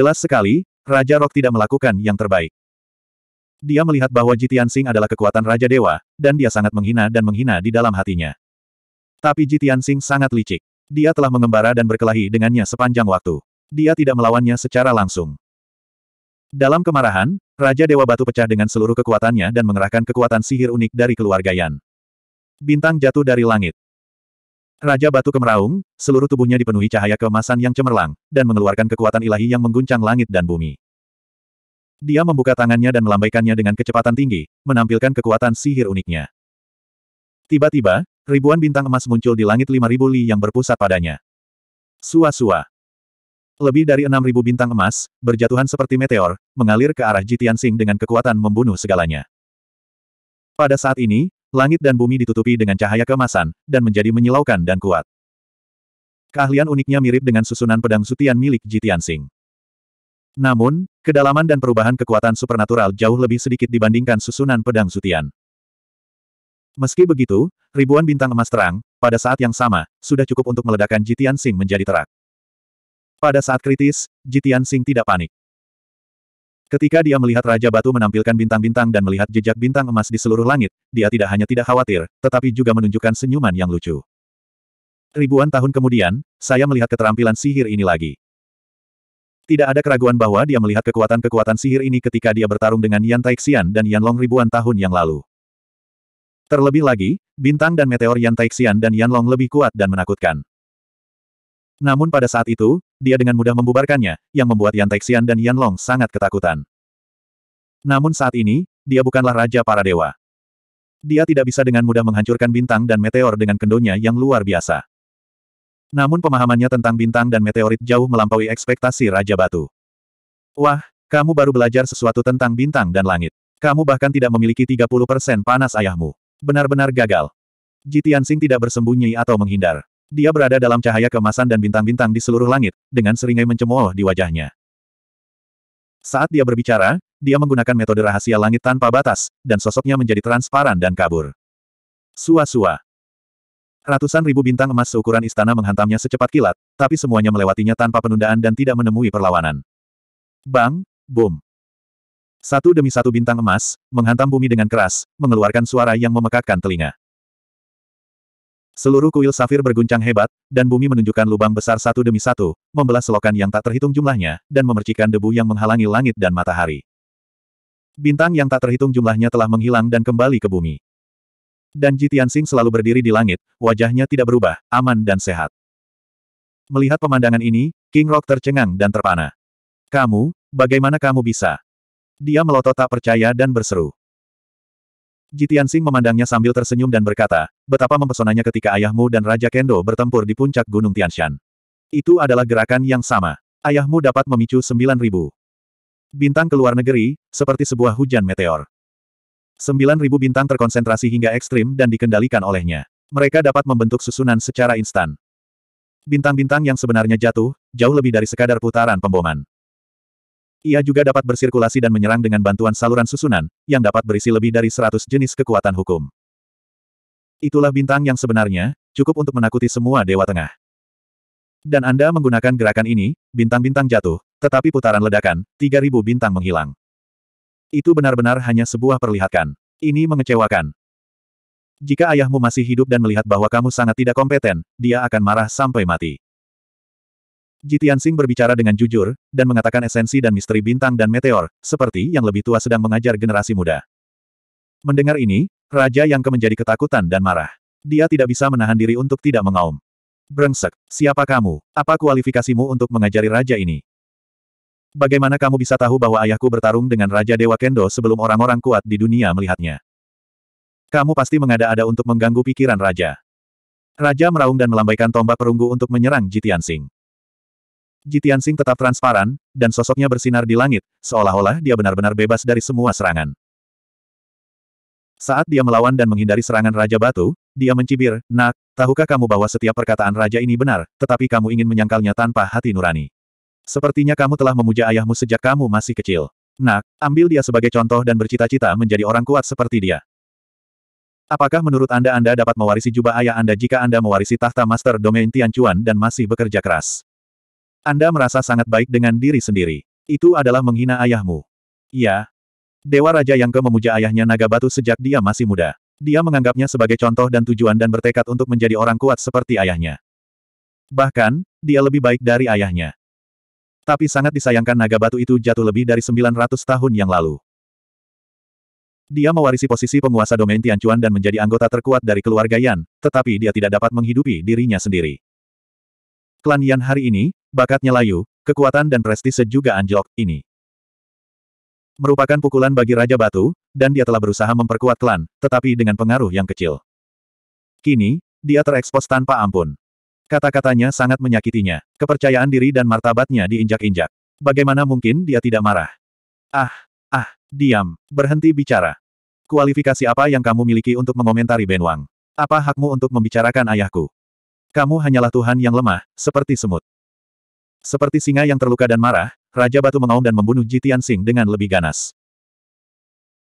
Jelas sekali, Raja Rock tidak melakukan yang terbaik. Dia melihat bahwa Jitian Sing adalah kekuatan Raja Dewa, dan dia sangat menghina dan menghina di dalam hatinya. Tapi Jitian Sing sangat licik. Dia telah mengembara dan berkelahi dengannya sepanjang waktu. Dia tidak melawannya secara langsung. Dalam kemarahan, Raja Dewa Batu pecah dengan seluruh kekuatannya dan mengerahkan kekuatan sihir unik dari keluarga Yan. Bintang jatuh dari langit. Raja Batu Kemeraung, seluruh tubuhnya dipenuhi cahaya keemasan yang cemerlang, dan mengeluarkan kekuatan ilahi yang mengguncang langit dan bumi. Dia membuka tangannya dan melambaikannya dengan kecepatan tinggi, menampilkan kekuatan sihir uniknya. Tiba-tiba, ribuan bintang emas muncul di langit lima ribu li yang berpusat padanya. Sua-sua. Lebih dari enam ribu bintang emas, berjatuhan seperti meteor, mengalir ke arah Jitian Sing dengan kekuatan membunuh segalanya. Pada saat ini, langit dan bumi ditutupi dengan cahaya kemasan, dan menjadi menyilaukan dan kuat. Keahlian uniknya mirip dengan susunan pedang sutian milik Jitian Singh. Namun, kedalaman dan perubahan kekuatan supernatural jauh lebih sedikit dibandingkan susunan pedang sutian. Meski begitu, ribuan bintang emas terang, pada saat yang sama, sudah cukup untuk meledakkan Jitian Sing menjadi terak. Pada saat kritis, Jitian Sing tidak panik. Ketika dia melihat Raja Batu menampilkan bintang-bintang dan melihat jejak bintang emas di seluruh langit, dia tidak hanya tidak khawatir, tetapi juga menunjukkan senyuman yang lucu. Ribuan tahun kemudian, saya melihat keterampilan sihir ini lagi. Tidak ada keraguan bahwa dia melihat kekuatan-kekuatan sihir ini ketika dia bertarung dengan Yan Taixian dan Yan Long ribuan tahun yang lalu. Terlebih lagi, bintang dan meteor Yan Taixian dan Yan Long lebih kuat dan menakutkan. Namun pada saat itu, dia dengan mudah membubarkannya, yang membuat Yan Taixian dan Yan Long sangat ketakutan. Namun saat ini, dia bukanlah raja para dewa. Dia tidak bisa dengan mudah menghancurkan bintang dan meteor dengan kendonya yang luar biasa. Namun pemahamannya tentang bintang dan meteorit jauh melampaui ekspektasi Raja Batu. Wah, kamu baru belajar sesuatu tentang bintang dan langit. Kamu bahkan tidak memiliki 30% panas ayahmu. Benar-benar gagal. Jitian Sing tidak bersembunyi atau menghindar. Dia berada dalam cahaya kemasan dan bintang-bintang di seluruh langit, dengan seringai mencemooh di wajahnya. Saat dia berbicara, dia menggunakan metode rahasia langit tanpa batas, dan sosoknya menjadi transparan dan kabur. Sua-sua. Ratusan ribu bintang emas seukuran istana menghantamnya secepat kilat, tapi semuanya melewatinya tanpa penundaan dan tidak menemui perlawanan. Bang, boom. Satu demi satu bintang emas, menghantam bumi dengan keras, mengeluarkan suara yang memekakkan telinga. Seluruh kuil safir berguncang hebat, dan bumi menunjukkan lubang besar satu demi satu, membelah selokan yang tak terhitung jumlahnya, dan memercikan debu yang menghalangi langit dan matahari. Bintang yang tak terhitung jumlahnya telah menghilang dan kembali ke bumi. Dan Jitian Sing selalu berdiri di langit, wajahnya tidak berubah, aman dan sehat. Melihat pemandangan ini, King Rock tercengang dan terpana. Kamu, bagaimana kamu bisa? Dia melotot tak percaya dan berseru. Jitian Sing memandangnya sambil tersenyum dan berkata, betapa mempesonanya ketika ayahmu dan Raja Kendo bertempur di puncak Gunung Tianshan. Itu adalah gerakan yang sama. Ayahmu dapat memicu 9.000 bintang ke luar negeri, seperti sebuah hujan meteor. 9.000 bintang terkonsentrasi hingga ekstrim dan dikendalikan olehnya. Mereka dapat membentuk susunan secara instan. Bintang-bintang yang sebenarnya jatuh, jauh lebih dari sekadar putaran pemboman. Ia juga dapat bersirkulasi dan menyerang dengan bantuan saluran susunan, yang dapat berisi lebih dari 100 jenis kekuatan hukum. Itulah bintang yang sebenarnya, cukup untuk menakuti semua Dewa Tengah. Dan Anda menggunakan gerakan ini, bintang-bintang jatuh, tetapi putaran ledakan, 3000 bintang menghilang. Itu benar-benar hanya sebuah perlihatkan. Ini mengecewakan. Jika ayahmu masih hidup dan melihat bahwa kamu sangat tidak kompeten, dia akan marah sampai mati. Jitian Sing berbicara dengan jujur, dan mengatakan esensi dan misteri bintang dan meteor, seperti yang lebih tua sedang mengajar generasi muda. Mendengar ini, Raja Yang Ke menjadi ketakutan dan marah. Dia tidak bisa menahan diri untuk tidak mengaum. Brengsek, siapa kamu? Apa kualifikasimu untuk mengajari raja ini? Bagaimana kamu bisa tahu bahwa ayahku bertarung dengan Raja Dewa Kendo sebelum orang-orang kuat di dunia melihatnya? Kamu pasti mengada-ada untuk mengganggu pikiran raja. Raja meraung dan melambaikan tombak perunggu untuk menyerang Jitian Singh. Jitian Sing tetap transparan, dan sosoknya bersinar di langit, seolah-olah dia benar-benar bebas dari semua serangan. Saat dia melawan dan menghindari serangan Raja Batu, dia mencibir, Nak, tahukah kamu bahwa setiap perkataan Raja ini benar, tetapi kamu ingin menyangkalnya tanpa hati nurani. Sepertinya kamu telah memuja ayahmu sejak kamu masih kecil. Nak, ambil dia sebagai contoh dan bercita-cita menjadi orang kuat seperti dia. Apakah menurut Anda Anda dapat mewarisi jubah ayah Anda jika Anda mewarisi tahta Master Domain Tianchuan dan masih bekerja keras? Anda merasa sangat baik dengan diri sendiri. Itu adalah menghina ayahmu. Ya. Dewa Raja yang ke memuja ayahnya naga batu sejak dia masih muda. Dia menganggapnya sebagai contoh dan tujuan dan bertekad untuk menjadi orang kuat seperti ayahnya. Bahkan, dia lebih baik dari ayahnya. Tapi sangat disayangkan naga batu itu jatuh lebih dari 900 tahun yang lalu. Dia mewarisi posisi penguasa domain Tianchuan dan menjadi anggota terkuat dari keluarga Yan, tetapi dia tidak dapat menghidupi dirinya sendiri. Klan Yan hari ini, Bakatnya layu, kekuatan dan prestise juga anjlok, ini. Merupakan pukulan bagi Raja Batu, dan dia telah berusaha memperkuat klan, tetapi dengan pengaruh yang kecil. Kini, dia terekspos tanpa ampun. Kata-katanya sangat menyakitinya. Kepercayaan diri dan martabatnya diinjak-injak. Bagaimana mungkin dia tidak marah? Ah, ah, diam, berhenti bicara. Kualifikasi apa yang kamu miliki untuk mengomentari Benwang? Apa hakmu untuk membicarakan ayahku? Kamu hanyalah Tuhan yang lemah, seperti semut. Seperti singa yang terluka dan marah, Raja Batu mengaum dan membunuh Jitian Sing dengan lebih ganas.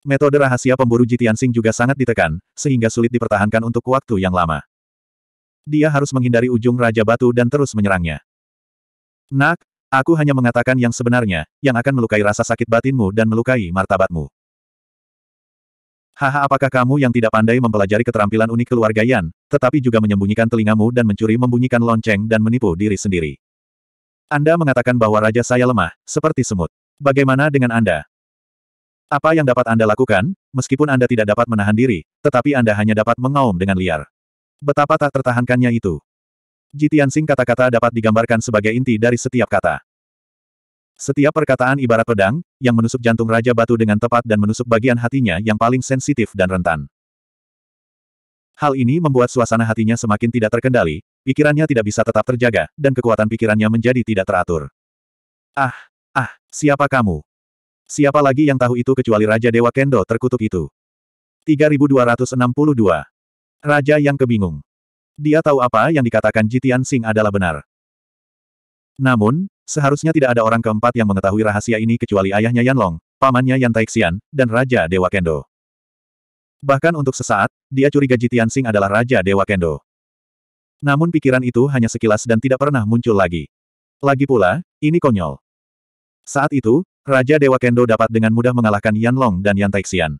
Metode rahasia pemburu Jitian Sing juga sangat ditekan, sehingga sulit dipertahankan untuk waktu yang lama. Dia harus menghindari ujung Raja Batu dan terus menyerangnya. Nak, aku hanya mengatakan yang sebenarnya, yang akan melukai rasa sakit batinmu dan melukai martabatmu. Haha apakah kamu yang tidak pandai mempelajari keterampilan unik keluarga Yan, tetapi juga menyembunyikan telingamu dan mencuri membunyikan lonceng dan menipu diri sendiri. Anda mengatakan bahwa raja saya lemah, seperti semut. Bagaimana dengan Anda? Apa yang dapat Anda lakukan, meskipun Anda tidak dapat menahan diri, tetapi Anda hanya dapat mengaum dengan liar. Betapa tak tertahankannya itu. Jitian Sing kata-kata dapat digambarkan sebagai inti dari setiap kata. Setiap perkataan ibarat pedang, yang menusuk jantung Raja Batu dengan tepat dan menusuk bagian hatinya yang paling sensitif dan rentan. Hal ini membuat suasana hatinya semakin tidak terkendali, Pikirannya tidak bisa tetap terjaga, dan kekuatan pikirannya menjadi tidak teratur. Ah, ah, siapa kamu? Siapa lagi yang tahu itu kecuali Raja Dewa Kendo terkutuk itu? 3262. Raja yang kebingung. Dia tahu apa yang dikatakan Jitian Sing adalah benar. Namun, seharusnya tidak ada orang keempat yang mengetahui rahasia ini kecuali ayahnya Yanlong, pamannya Yan Taixian, dan Raja Dewa Kendo. Bahkan untuk sesaat, dia curiga Jitian Sing adalah Raja Dewa Kendo. Namun pikiran itu hanya sekilas dan tidak pernah muncul lagi. Lagi pula, ini konyol. Saat itu, Raja Dewa Kendo dapat dengan mudah mengalahkan Yan Long dan Yan Taixian.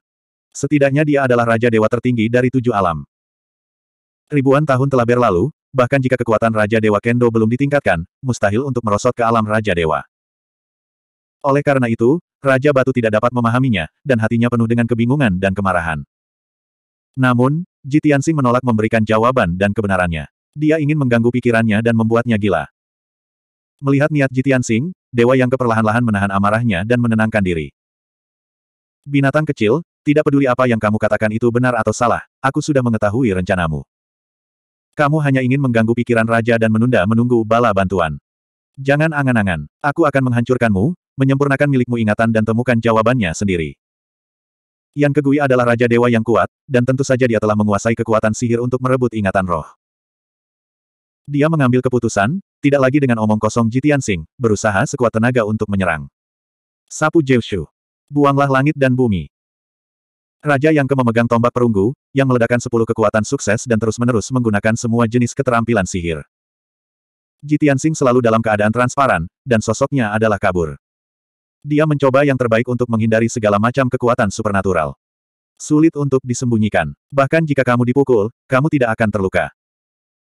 Setidaknya dia adalah Raja Dewa tertinggi dari tujuh alam. Ribuan tahun telah berlalu, bahkan jika kekuatan Raja Dewa Kendo belum ditingkatkan, mustahil untuk merosot ke alam Raja Dewa. Oleh karena itu, Raja Batu tidak dapat memahaminya, dan hatinya penuh dengan kebingungan dan kemarahan. Namun, jitian Tianxing menolak memberikan jawaban dan kebenarannya. Dia ingin mengganggu pikirannya dan membuatnya gila. Melihat niat Jitian Sing, dewa yang keperlahan-lahan menahan amarahnya dan menenangkan diri. Binatang kecil, tidak peduli apa yang kamu katakan itu benar atau salah, aku sudah mengetahui rencanamu. Kamu hanya ingin mengganggu pikiran raja dan menunda menunggu bala bantuan. Jangan angan-angan, aku akan menghancurkanmu, menyempurnakan milikmu ingatan dan temukan jawabannya sendiri. Yang Kegui adalah Raja Dewa yang kuat, dan tentu saja dia telah menguasai kekuatan sihir untuk merebut ingatan roh. Dia mengambil keputusan, tidak lagi dengan omong kosong Jitian Sing, berusaha sekuat tenaga untuk menyerang. Sapu Jiushu. Buanglah langit dan bumi. Raja yang ke memegang tombak perunggu, yang meledakkan sepuluh kekuatan sukses dan terus-menerus menggunakan semua jenis keterampilan sihir. Jitian Sing selalu dalam keadaan transparan, dan sosoknya adalah kabur. Dia mencoba yang terbaik untuk menghindari segala macam kekuatan supernatural. Sulit untuk disembunyikan. Bahkan jika kamu dipukul, kamu tidak akan terluka.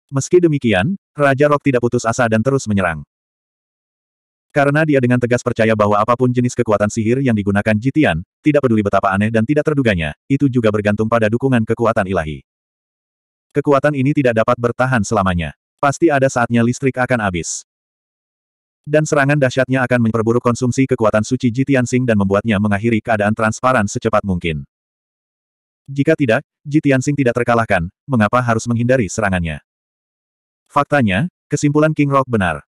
Meski demikian, Raja Rock tidak putus asa dan terus menyerang. Karena dia dengan tegas percaya bahwa apapun jenis kekuatan sihir yang digunakan Jitian, tidak peduli betapa aneh dan tidak terduganya, itu juga bergantung pada dukungan kekuatan ilahi. Kekuatan ini tidak dapat bertahan selamanya. Pasti ada saatnya listrik akan habis. Dan serangan dahsyatnya akan memperburuk konsumsi kekuatan suci Jitian Sing dan membuatnya mengakhiri keadaan transparan secepat mungkin. Jika tidak, Jitian Sing tidak terkalahkan, mengapa harus menghindari serangannya? Faktanya, kesimpulan King Rock benar.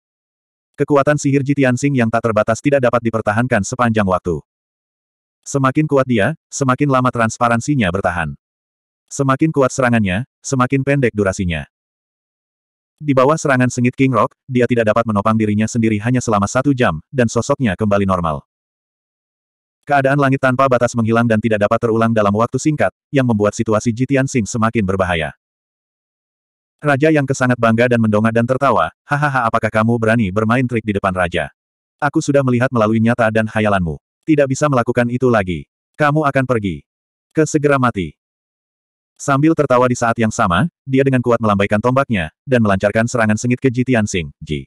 Kekuatan sihir Jitian Sing yang tak terbatas tidak dapat dipertahankan sepanjang waktu. Semakin kuat dia, semakin lama transparansinya bertahan. Semakin kuat serangannya, semakin pendek durasinya. Di bawah serangan sengit King Rock, dia tidak dapat menopang dirinya sendiri hanya selama satu jam, dan sosoknya kembali normal. Keadaan langit tanpa batas menghilang dan tidak dapat terulang dalam waktu singkat, yang membuat situasi Jitian Sing semakin berbahaya. Raja yang kesangat bangga dan mendongak dan tertawa, hahaha apakah kamu berani bermain trik di depan raja? Aku sudah melihat melalui nyata dan hayalanmu. Tidak bisa melakukan itu lagi. Kamu akan pergi. Ke segera mati. Sambil tertawa di saat yang sama, dia dengan kuat melambaikan tombaknya, dan melancarkan serangan sengit ke Ji Tianxing, Ji.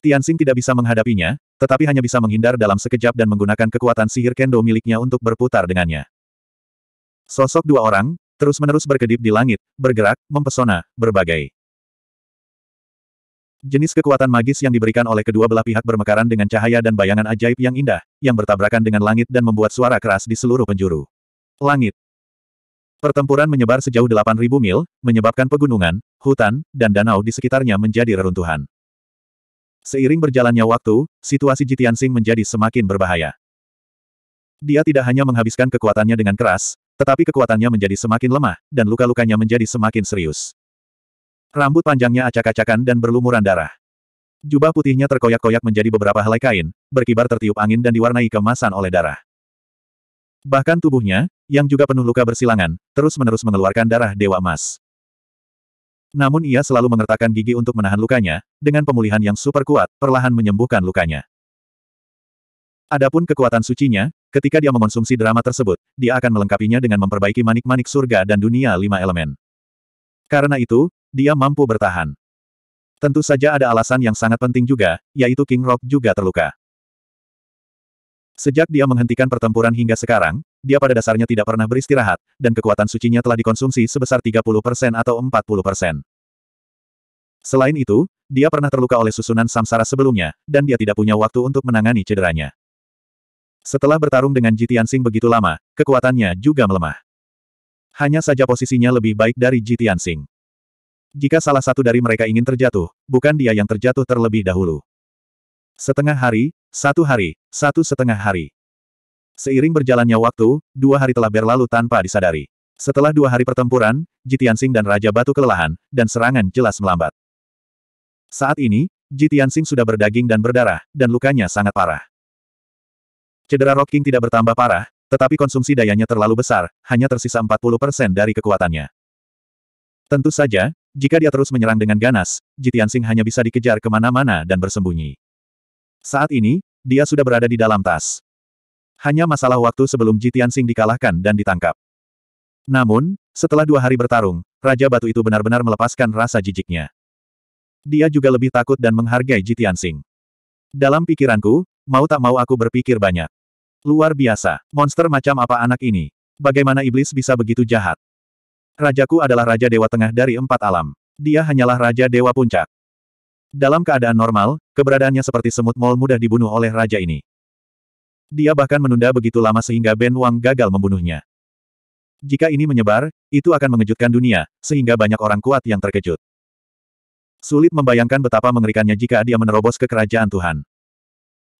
Tianxing tidak bisa menghadapinya, tetapi hanya bisa menghindar dalam sekejap dan menggunakan kekuatan sihir kendo miliknya untuk berputar dengannya. Sosok dua orang, terus-menerus berkedip di langit, bergerak, mempesona, berbagai. Jenis kekuatan magis yang diberikan oleh kedua belah pihak bermekaran dengan cahaya dan bayangan ajaib yang indah, yang bertabrakan dengan langit dan membuat suara keras di seluruh penjuru. Langit. Pertempuran menyebar sejauh 8.000 mil, menyebabkan pegunungan, hutan, dan danau di sekitarnya menjadi reruntuhan. Seiring berjalannya waktu, situasi Sing menjadi semakin berbahaya. Dia tidak hanya menghabiskan kekuatannya dengan keras, tetapi kekuatannya menjadi semakin lemah, dan luka-lukanya menjadi semakin serius. Rambut panjangnya acak-acakan dan berlumuran darah. Jubah putihnya terkoyak-koyak menjadi beberapa helai kain, berkibar tertiup angin dan diwarnai kemasan oleh darah. Bahkan tubuhnya, yang juga penuh luka bersilangan, terus-menerus mengeluarkan darah Dewa Emas. Namun ia selalu mengertakkan gigi untuk menahan lukanya, dengan pemulihan yang super kuat, perlahan menyembuhkan lukanya. Adapun kekuatan sucinya, Ketika dia mengonsumsi drama tersebut, dia akan melengkapinya dengan memperbaiki manik-manik surga dan dunia lima elemen. Karena itu, dia mampu bertahan. Tentu saja ada alasan yang sangat penting juga, yaitu King Rock juga terluka. Sejak dia menghentikan pertempuran hingga sekarang, dia pada dasarnya tidak pernah beristirahat, dan kekuatan sucinya telah dikonsumsi sebesar 30% atau 40%. Selain itu, dia pernah terluka oleh susunan samsara sebelumnya, dan dia tidak punya waktu untuk menangani cederanya. Setelah bertarung dengan Jitiansing begitu lama, kekuatannya juga melemah. Hanya saja posisinya lebih baik dari Jitiansing. Jika salah satu dari mereka ingin terjatuh, bukan dia yang terjatuh terlebih dahulu. Setengah hari, satu hari, satu setengah hari. Seiring berjalannya waktu, dua hari telah berlalu tanpa disadari. Setelah dua hari pertempuran, Jitiansing dan Raja Batu kelelahan, dan serangan jelas melambat. Saat ini, Jitiansing sudah berdaging dan berdarah, dan lukanya sangat parah. Cedera Rock King tidak bertambah parah, tetapi konsumsi dayanya terlalu besar, hanya tersisa 40% dari kekuatannya. Tentu saja, jika dia terus menyerang dengan ganas, Jitian Sing hanya bisa dikejar kemana-mana dan bersembunyi. Saat ini, dia sudah berada di dalam tas. Hanya masalah waktu sebelum Jitian Sing dikalahkan dan ditangkap. Namun, setelah dua hari bertarung, Raja Batu itu benar-benar melepaskan rasa jijiknya. Dia juga lebih takut dan menghargai Jitian Sing. Dalam pikiranku, mau tak mau aku berpikir banyak. Luar biasa, monster macam apa anak ini? Bagaimana iblis bisa begitu jahat? Rajaku adalah Raja Dewa Tengah dari empat alam. Dia hanyalah Raja Dewa Puncak. Dalam keadaan normal, keberadaannya seperti semut mol mudah dibunuh oleh Raja ini. Dia bahkan menunda begitu lama sehingga Ben Wang gagal membunuhnya. Jika ini menyebar, itu akan mengejutkan dunia, sehingga banyak orang kuat yang terkejut. Sulit membayangkan betapa mengerikannya jika dia menerobos ke kerajaan Tuhan.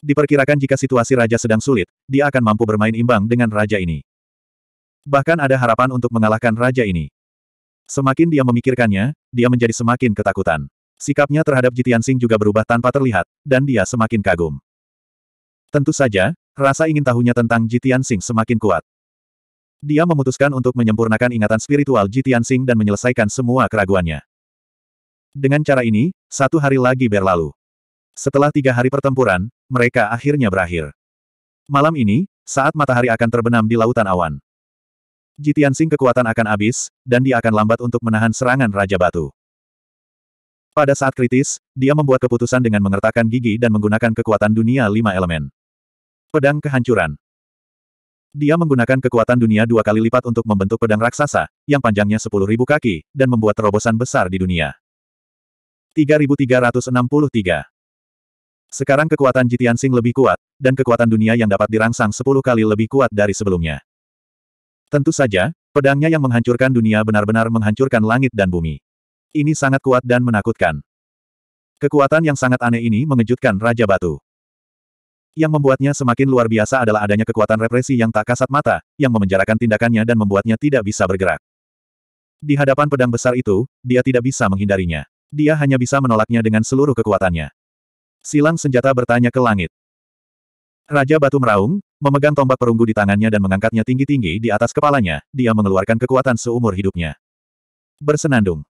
Diperkirakan jika situasi raja sedang sulit, dia akan mampu bermain imbang dengan raja ini. Bahkan ada harapan untuk mengalahkan raja ini. Semakin dia memikirkannya, dia menjadi semakin ketakutan. Sikapnya terhadap Jitian Sing juga berubah tanpa terlihat, dan dia semakin kagum. Tentu saja, rasa ingin tahunya tentang Jitian Sing semakin kuat. Dia memutuskan untuk menyempurnakan ingatan spiritual Jitian Sing dan menyelesaikan semua keraguannya. Dengan cara ini, satu hari lagi berlalu. Setelah tiga hari pertempuran, mereka akhirnya berakhir. Malam ini, saat matahari akan terbenam di lautan awan. Jitian Sing kekuatan akan habis, dan dia akan lambat untuk menahan serangan Raja Batu. Pada saat kritis, dia membuat keputusan dengan mengertakkan gigi dan menggunakan kekuatan dunia lima elemen. Pedang kehancuran. Dia menggunakan kekuatan dunia dua kali lipat untuk membentuk pedang raksasa, yang panjangnya sepuluh ribu kaki, dan membuat terobosan besar di dunia. 3363 sekarang kekuatan Jitian Sing lebih kuat, dan kekuatan dunia yang dapat dirangsang sepuluh kali lebih kuat dari sebelumnya. Tentu saja, pedangnya yang menghancurkan dunia benar-benar menghancurkan langit dan bumi. Ini sangat kuat dan menakutkan. Kekuatan yang sangat aneh ini mengejutkan Raja Batu. Yang membuatnya semakin luar biasa adalah adanya kekuatan represi yang tak kasat mata, yang memenjarakan tindakannya dan membuatnya tidak bisa bergerak. Di hadapan pedang besar itu, dia tidak bisa menghindarinya. Dia hanya bisa menolaknya dengan seluruh kekuatannya. Silang senjata bertanya ke langit. Raja Batu Meraung, memegang tombak perunggu di tangannya dan mengangkatnya tinggi-tinggi di atas kepalanya, dia mengeluarkan kekuatan seumur hidupnya. Bersenandung.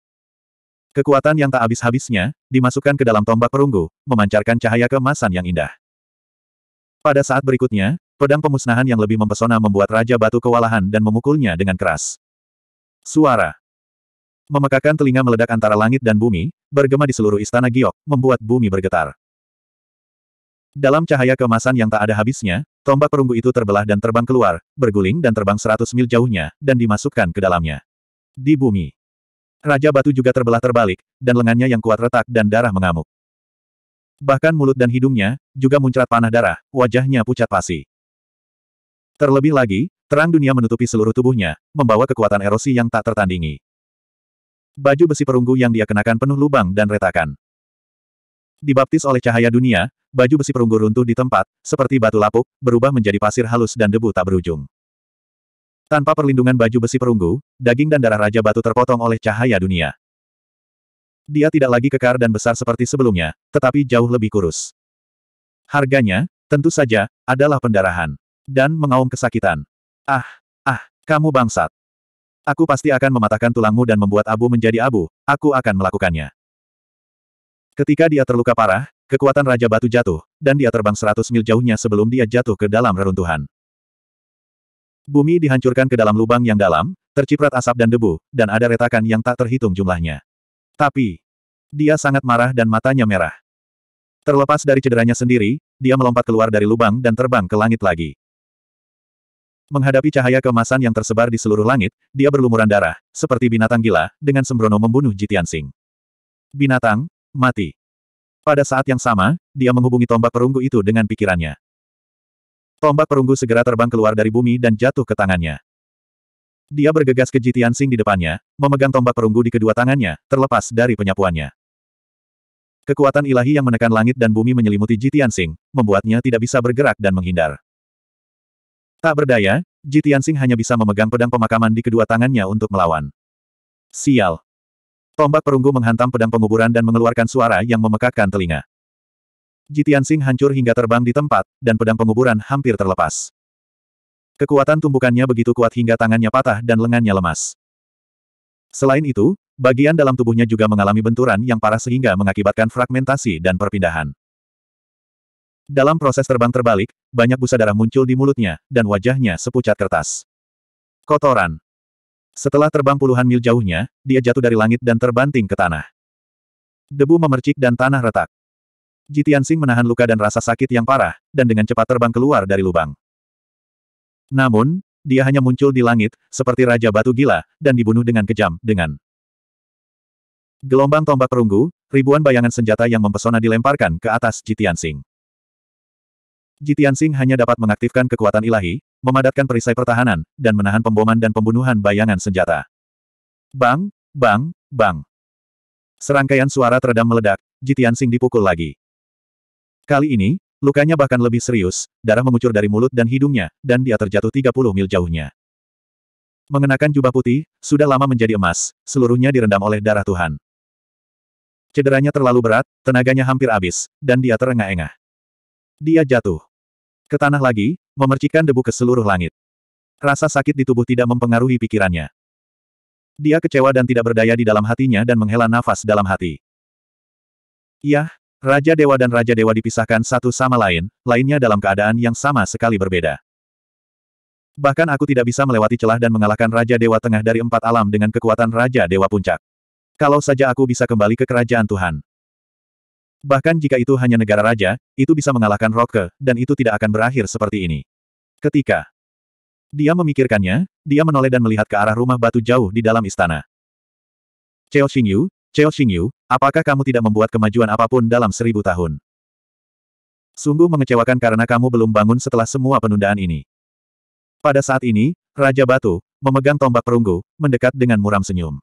Kekuatan yang tak habis-habisnya, dimasukkan ke dalam tombak perunggu, memancarkan cahaya kemasan yang indah. Pada saat berikutnya, pedang pemusnahan yang lebih mempesona membuat Raja Batu kewalahan dan memukulnya dengan keras. Suara memekakan telinga meledak antara langit dan bumi, bergema di seluruh istana giok, membuat bumi bergetar. Dalam cahaya kemasan yang tak ada habisnya, tombak perunggu itu terbelah dan terbang keluar, berguling dan terbang seratus mil jauhnya, dan dimasukkan ke dalamnya. Di bumi. Raja batu juga terbelah terbalik, dan lengannya yang kuat retak dan darah mengamuk. Bahkan mulut dan hidungnya, juga muncrat panah darah, wajahnya pucat pasi. Terlebih lagi, terang dunia menutupi seluruh tubuhnya, membawa kekuatan erosi yang tak tertandingi. Baju besi perunggu yang dia kenakan penuh lubang dan retakan. Dibaptis oleh cahaya dunia, baju besi perunggu runtuh di tempat, seperti batu lapuk, berubah menjadi pasir halus dan debu tak berujung. Tanpa perlindungan baju besi perunggu, daging dan darah Raja Batu terpotong oleh cahaya dunia. Dia tidak lagi kekar dan besar seperti sebelumnya, tetapi jauh lebih kurus. Harganya, tentu saja, adalah pendarahan. Dan mengaum kesakitan. Ah, ah, kamu bangsat. Aku pasti akan mematahkan tulangmu dan membuat abu menjadi abu, aku akan melakukannya. Ketika dia terluka parah, kekuatan Raja Batu jatuh, dan dia terbang seratus mil jauhnya sebelum dia jatuh ke dalam reruntuhan. Bumi dihancurkan ke dalam lubang yang dalam, terciprat asap dan debu, dan ada retakan yang tak terhitung jumlahnya. Tapi, dia sangat marah dan matanya merah. Terlepas dari cederanya sendiri, dia melompat keluar dari lubang dan terbang ke langit lagi. Menghadapi cahaya kemasan yang tersebar di seluruh langit, dia berlumuran darah, seperti binatang gila, dengan sembrono membunuh Jitian Sing. Binatang, Mati. Pada saat yang sama, dia menghubungi tombak perunggu itu dengan pikirannya. Tombak perunggu segera terbang keluar dari bumi dan jatuh ke tangannya. Dia bergegas ke Jitian Sing di depannya, memegang tombak perunggu di kedua tangannya, terlepas dari penyapuannya. Kekuatan ilahi yang menekan langit dan bumi menyelimuti Jitian Sing, membuatnya tidak bisa bergerak dan menghindar. Tak berdaya, Jitian Sing hanya bisa memegang pedang pemakaman di kedua tangannya untuk melawan. Sial, Tombak perunggu menghantam pedang penguburan dan mengeluarkan suara yang memekakkan telinga. Jitian Sing hancur hingga terbang di tempat, dan pedang penguburan hampir terlepas. Kekuatan tumbukannya begitu kuat hingga tangannya patah dan lengannya lemas. Selain itu, bagian dalam tubuhnya juga mengalami benturan yang parah sehingga mengakibatkan fragmentasi dan perpindahan. Dalam proses terbang terbalik, banyak busa darah muncul di mulutnya, dan wajahnya sepucat kertas. Kotoran. Setelah terbang puluhan mil jauhnya, dia jatuh dari langit dan terbanting ke tanah. Debu memercik dan tanah retak. Jitian menahan luka dan rasa sakit yang parah, dan dengan cepat terbang keluar dari lubang. Namun, dia hanya muncul di langit, seperti Raja Batu Gila, dan dibunuh dengan kejam, dengan gelombang tombak perunggu, ribuan bayangan senjata yang mempesona dilemparkan ke atas Jitian Jitian Sing hanya dapat mengaktifkan kekuatan ilahi, memadatkan perisai pertahanan, dan menahan pemboman dan pembunuhan bayangan senjata. Bang, bang, bang. Serangkaian suara teredam meledak, Jitian Sing dipukul lagi. Kali ini, lukanya bahkan lebih serius, darah mengucur dari mulut dan hidungnya, dan dia terjatuh 30 mil jauhnya. Mengenakan jubah putih, sudah lama menjadi emas, seluruhnya direndam oleh darah Tuhan. Cederanya terlalu berat, tenaganya hampir habis, dan dia terengah-engah. Dia jatuh. Ke tanah lagi, memercikan debu ke seluruh langit. Rasa sakit di tubuh tidak mempengaruhi pikirannya. Dia kecewa dan tidak berdaya di dalam hatinya dan menghela nafas dalam hati. Yah, Raja Dewa dan Raja Dewa dipisahkan satu sama lain, lainnya dalam keadaan yang sama sekali berbeda. Bahkan aku tidak bisa melewati celah dan mengalahkan Raja Dewa Tengah dari empat alam dengan kekuatan Raja Dewa Puncak. Kalau saja aku bisa kembali ke kerajaan Tuhan. Bahkan jika itu hanya negara raja, itu bisa mengalahkan Rokke, dan itu tidak akan berakhir seperti ini. Ketika dia memikirkannya, dia menoleh dan melihat ke arah rumah batu jauh di dalam istana. Cheo Xingyu, Cheo Xingyu, apakah kamu tidak membuat kemajuan apapun dalam seribu tahun? Sungguh mengecewakan karena kamu belum bangun setelah semua penundaan ini. Pada saat ini, Raja Batu, memegang tombak perunggu, mendekat dengan muram senyum.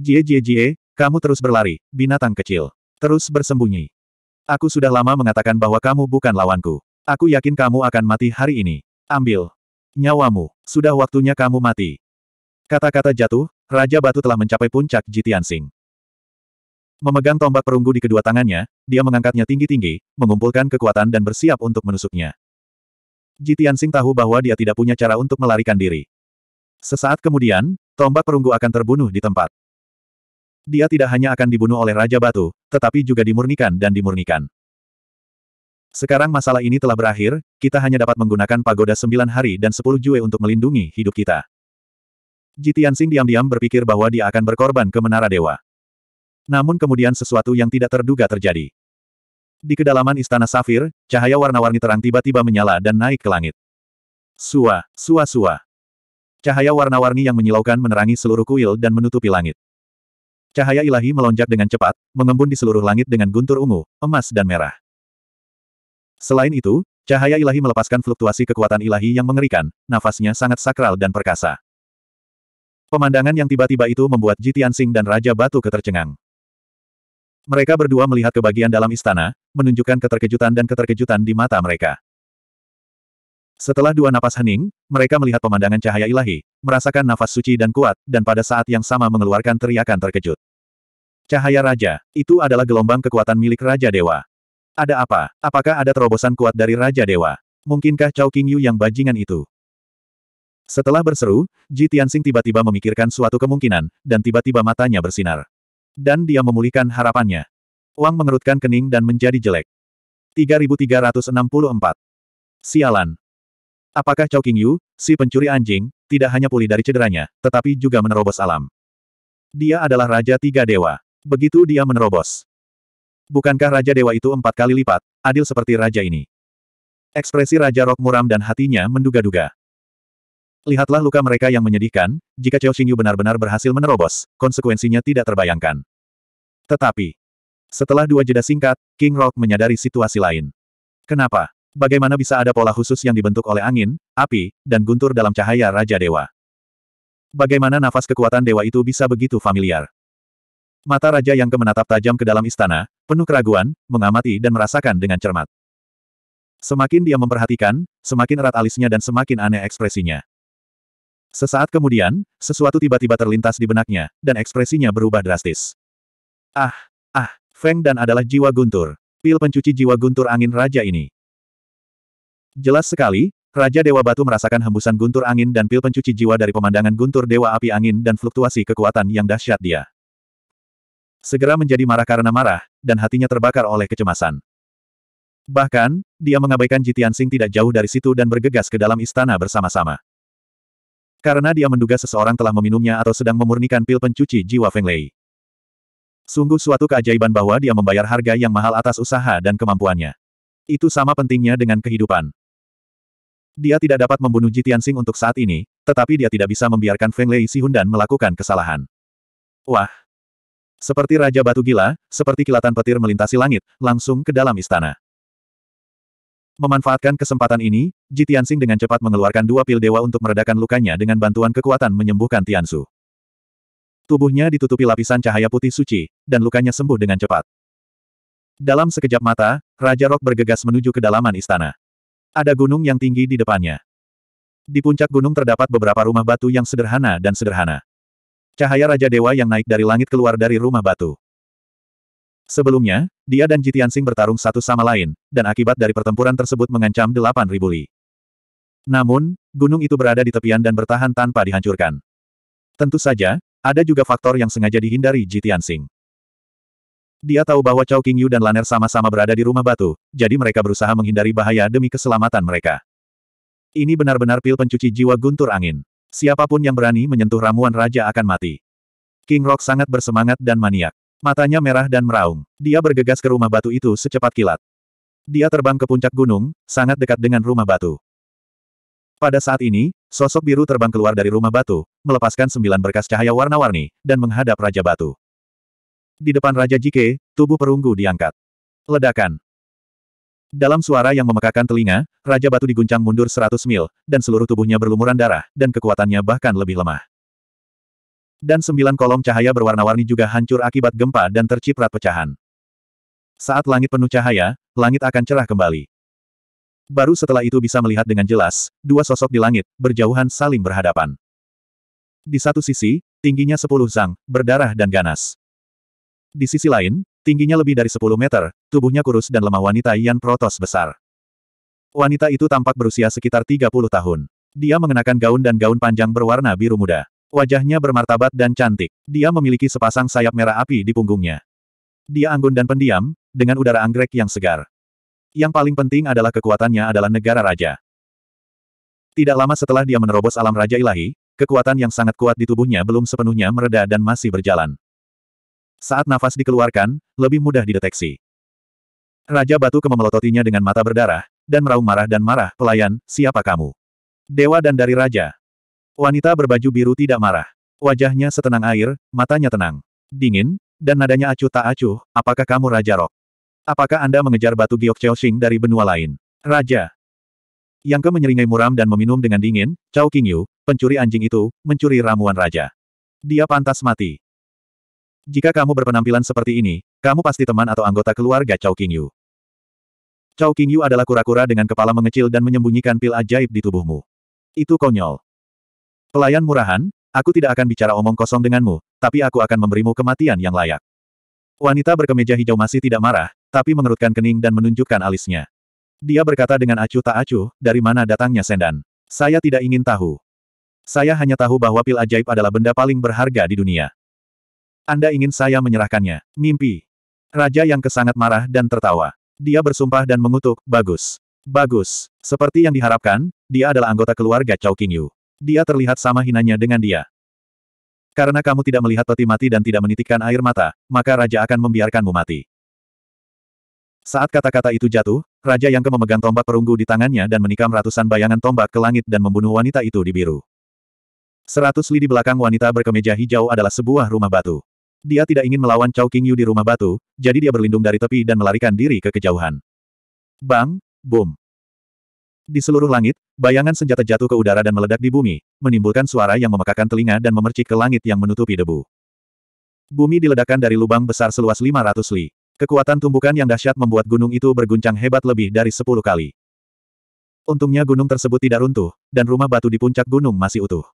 Jie Jie Jie, kamu terus berlari, binatang kecil. Terus bersembunyi. Aku sudah lama mengatakan bahwa kamu bukan lawanku. Aku yakin kamu akan mati hari ini. Ambil. Nyawamu. Sudah waktunya kamu mati. Kata-kata jatuh, Raja Batu telah mencapai puncak Jitian Sing. Memegang tombak perunggu di kedua tangannya, dia mengangkatnya tinggi-tinggi, mengumpulkan kekuatan dan bersiap untuk menusuknya. Jitian Sing tahu bahwa dia tidak punya cara untuk melarikan diri. Sesaat kemudian, tombak perunggu akan terbunuh di tempat. Dia tidak hanya akan dibunuh oleh Raja Batu, tetapi juga dimurnikan dan dimurnikan. Sekarang masalah ini telah berakhir, kita hanya dapat menggunakan pagoda sembilan hari dan sepuluh jue untuk melindungi hidup kita. Jitian Jitiansing diam-diam berpikir bahwa dia akan berkorban ke Menara Dewa. Namun kemudian sesuatu yang tidak terduga terjadi. Di kedalaman Istana Safir, cahaya warna-warni terang tiba-tiba menyala dan naik ke langit. Sua, sua, sua. Cahaya warna-warni yang menyilaukan menerangi seluruh kuil dan menutupi langit. Cahaya ilahi melonjak dengan cepat, mengembun di seluruh langit dengan guntur ungu, emas dan merah. Selain itu, cahaya ilahi melepaskan fluktuasi kekuatan ilahi yang mengerikan, nafasnya sangat sakral dan perkasa. Pemandangan yang tiba-tiba itu membuat Jitian Sing dan Raja Batu ketercengang. Mereka berdua melihat ke bagian dalam istana, menunjukkan keterkejutan dan keterkejutan di mata mereka. Setelah dua napas hening, mereka melihat pemandangan cahaya ilahi, merasakan nafas suci dan kuat, dan pada saat yang sama mengeluarkan teriakan terkejut. Cahaya Raja, itu adalah gelombang kekuatan milik Raja Dewa. Ada apa? Apakah ada terobosan kuat dari Raja Dewa? Mungkinkah Cao Qingyu yang bajingan itu? Setelah berseru, Ji Tianxing tiba-tiba memikirkan suatu kemungkinan, dan tiba-tiba matanya bersinar. Dan dia memulihkan harapannya. Wang mengerutkan kening dan menjadi jelek. 3364. Sialan. Apakah Cao Qingyu, si pencuri anjing, tidak hanya pulih dari cederanya, tetapi juga menerobos alam? Dia adalah Raja Tiga Dewa. Begitu dia menerobos. Bukankah Raja Dewa itu empat kali lipat, adil seperti raja ini? Ekspresi Raja Rok muram dan hatinya menduga-duga. Lihatlah luka mereka yang menyedihkan, jika Chao Xingyu benar-benar berhasil menerobos, konsekuensinya tidak terbayangkan. Tetapi, setelah dua jeda singkat, King Rock menyadari situasi lain. Kenapa? Bagaimana bisa ada pola khusus yang dibentuk oleh angin, api, dan guntur dalam cahaya Raja Dewa? Bagaimana nafas kekuatan dewa itu bisa begitu familiar? Mata raja yang kemenatap tajam ke dalam istana, penuh keraguan, mengamati dan merasakan dengan cermat. Semakin dia memperhatikan, semakin erat alisnya dan semakin aneh ekspresinya. Sesaat kemudian, sesuatu tiba-tiba terlintas di benaknya, dan ekspresinya berubah drastis. Ah, ah, Feng dan adalah jiwa guntur. Pil pencuci jiwa guntur angin raja ini. Jelas sekali, Raja Dewa Batu merasakan hembusan guntur angin dan pil pencuci jiwa dari pemandangan guntur Dewa Api Angin dan fluktuasi kekuatan yang dahsyat dia segera menjadi marah karena marah, dan hatinya terbakar oleh kecemasan. Bahkan, dia mengabaikan Jitian Sing tidak jauh dari situ dan bergegas ke dalam istana bersama-sama. Karena dia menduga seseorang telah meminumnya atau sedang memurnikan pil pencuci jiwa Feng Lei. Sungguh suatu keajaiban bahwa dia membayar harga yang mahal atas usaha dan kemampuannya. Itu sama pentingnya dengan kehidupan. Dia tidak dapat membunuh Jitian Sing untuk saat ini, tetapi dia tidak bisa membiarkan Feng Lei Hundan melakukan kesalahan. Wah, seperti Raja Batu Gila, seperti kilatan petir melintasi langit, langsung ke dalam istana. Memanfaatkan kesempatan ini, Ji dengan cepat mengeluarkan dua pil dewa untuk meredakan lukanya dengan bantuan kekuatan menyembuhkan Tiansu. Tubuhnya ditutupi lapisan cahaya putih suci, dan lukanya sembuh dengan cepat. Dalam sekejap mata, Raja Rok bergegas menuju kedalaman istana. Ada gunung yang tinggi di depannya. Di puncak gunung terdapat beberapa rumah batu yang sederhana dan sederhana. Cahaya Raja Dewa yang naik dari langit keluar dari rumah batu. Sebelumnya, dia dan Jitiansing bertarung satu sama lain, dan akibat dari pertempuran tersebut mengancam 8.000 li. Namun, gunung itu berada di tepian dan bertahan tanpa dihancurkan. Tentu saja, ada juga faktor yang sengaja dihindari Jitiansing. Dia tahu bahwa Chao Qingyu dan Laner sama-sama berada di rumah batu, jadi mereka berusaha menghindari bahaya demi keselamatan mereka. Ini benar-benar pil pencuci jiwa guntur angin. Siapapun yang berani menyentuh ramuan raja akan mati. King Rock sangat bersemangat dan maniak. Matanya merah dan meraung. Dia bergegas ke rumah batu itu secepat kilat. Dia terbang ke puncak gunung, sangat dekat dengan rumah batu. Pada saat ini, sosok biru terbang keluar dari rumah batu, melepaskan sembilan berkas cahaya warna-warni, dan menghadap Raja Batu. Di depan Raja Jike, tubuh perunggu diangkat. Ledakan. Dalam suara yang memekakan telinga, Raja Batu diguncang mundur seratus mil, dan seluruh tubuhnya berlumuran darah, dan kekuatannya bahkan lebih lemah. Dan sembilan kolom cahaya berwarna-warni juga hancur akibat gempa dan terciprat pecahan. Saat langit penuh cahaya, langit akan cerah kembali. Baru setelah itu bisa melihat dengan jelas, dua sosok di langit, berjauhan saling berhadapan. Di satu sisi, tingginya sepuluh zang, berdarah dan ganas. Di sisi lain, Tingginya lebih dari 10 meter, tubuhnya kurus dan lemah wanita Yan Protos besar. Wanita itu tampak berusia sekitar 30 tahun. Dia mengenakan gaun dan gaun panjang berwarna biru muda. Wajahnya bermartabat dan cantik. Dia memiliki sepasang sayap merah api di punggungnya. Dia anggun dan pendiam, dengan udara anggrek yang segar. Yang paling penting adalah kekuatannya adalah negara raja. Tidak lama setelah dia menerobos alam raja ilahi, kekuatan yang sangat kuat di tubuhnya belum sepenuhnya mereda dan masih berjalan. Saat nafas dikeluarkan, lebih mudah dideteksi. Raja Batu Kema melototinya dengan mata berdarah, dan meraung marah dan marah, pelayan, siapa kamu? Dewa dan dari Raja. Wanita berbaju biru tidak marah. Wajahnya setenang air, matanya tenang. Dingin, dan nadanya acuh tak acuh, apakah kamu Raja Rok? Apakah Anda mengejar batu giok Xing dari benua lain? Raja. Yang ke menyeringai muram dan meminum dengan dingin, Cao Qingyu, pencuri anjing itu, mencuri ramuan raja. Dia pantas mati. Jika kamu berpenampilan seperti ini, kamu pasti teman atau anggota keluarga Chao Qingyu. Chao Qingyu adalah kura-kura dengan kepala mengecil dan menyembunyikan pil ajaib di tubuhmu. Itu konyol. Pelayan murahan, aku tidak akan bicara omong kosong denganmu, tapi aku akan memberimu kematian yang layak. Wanita berkemeja hijau masih tidak marah, tapi mengerutkan kening dan menunjukkan alisnya. Dia berkata dengan acuh tak acuh, dari mana datangnya sendan. Saya tidak ingin tahu. Saya hanya tahu bahwa pil ajaib adalah benda paling berharga di dunia. Anda ingin saya menyerahkannya. Mimpi. Raja yang kesangat marah dan tertawa. Dia bersumpah dan mengutuk, bagus. Bagus. Seperti yang diharapkan, dia adalah anggota keluarga Chao Qingyu. Dia terlihat sama hinanya dengan dia. Karena kamu tidak melihat Toti mati dan tidak menitikkan air mata, maka Raja akan membiarkanmu mati. Saat kata-kata itu jatuh, Raja yang memegang tombak perunggu di tangannya dan menikam ratusan bayangan tombak ke langit dan membunuh wanita itu di biru. Seratus li di belakang wanita berkemeja hijau adalah sebuah rumah batu. Dia tidak ingin melawan Chao Qingyu di rumah batu, jadi dia berlindung dari tepi dan melarikan diri ke kejauhan. Bang! Boom! Di seluruh langit, bayangan senjata jatuh ke udara dan meledak di bumi, menimbulkan suara yang memekakan telinga dan memercik ke langit yang menutupi debu. Bumi diledakkan dari lubang besar seluas 500 li. Kekuatan tumbukan yang dahsyat membuat gunung itu berguncang hebat lebih dari 10 kali. Untungnya gunung tersebut tidak runtuh, dan rumah batu di puncak gunung masih utuh.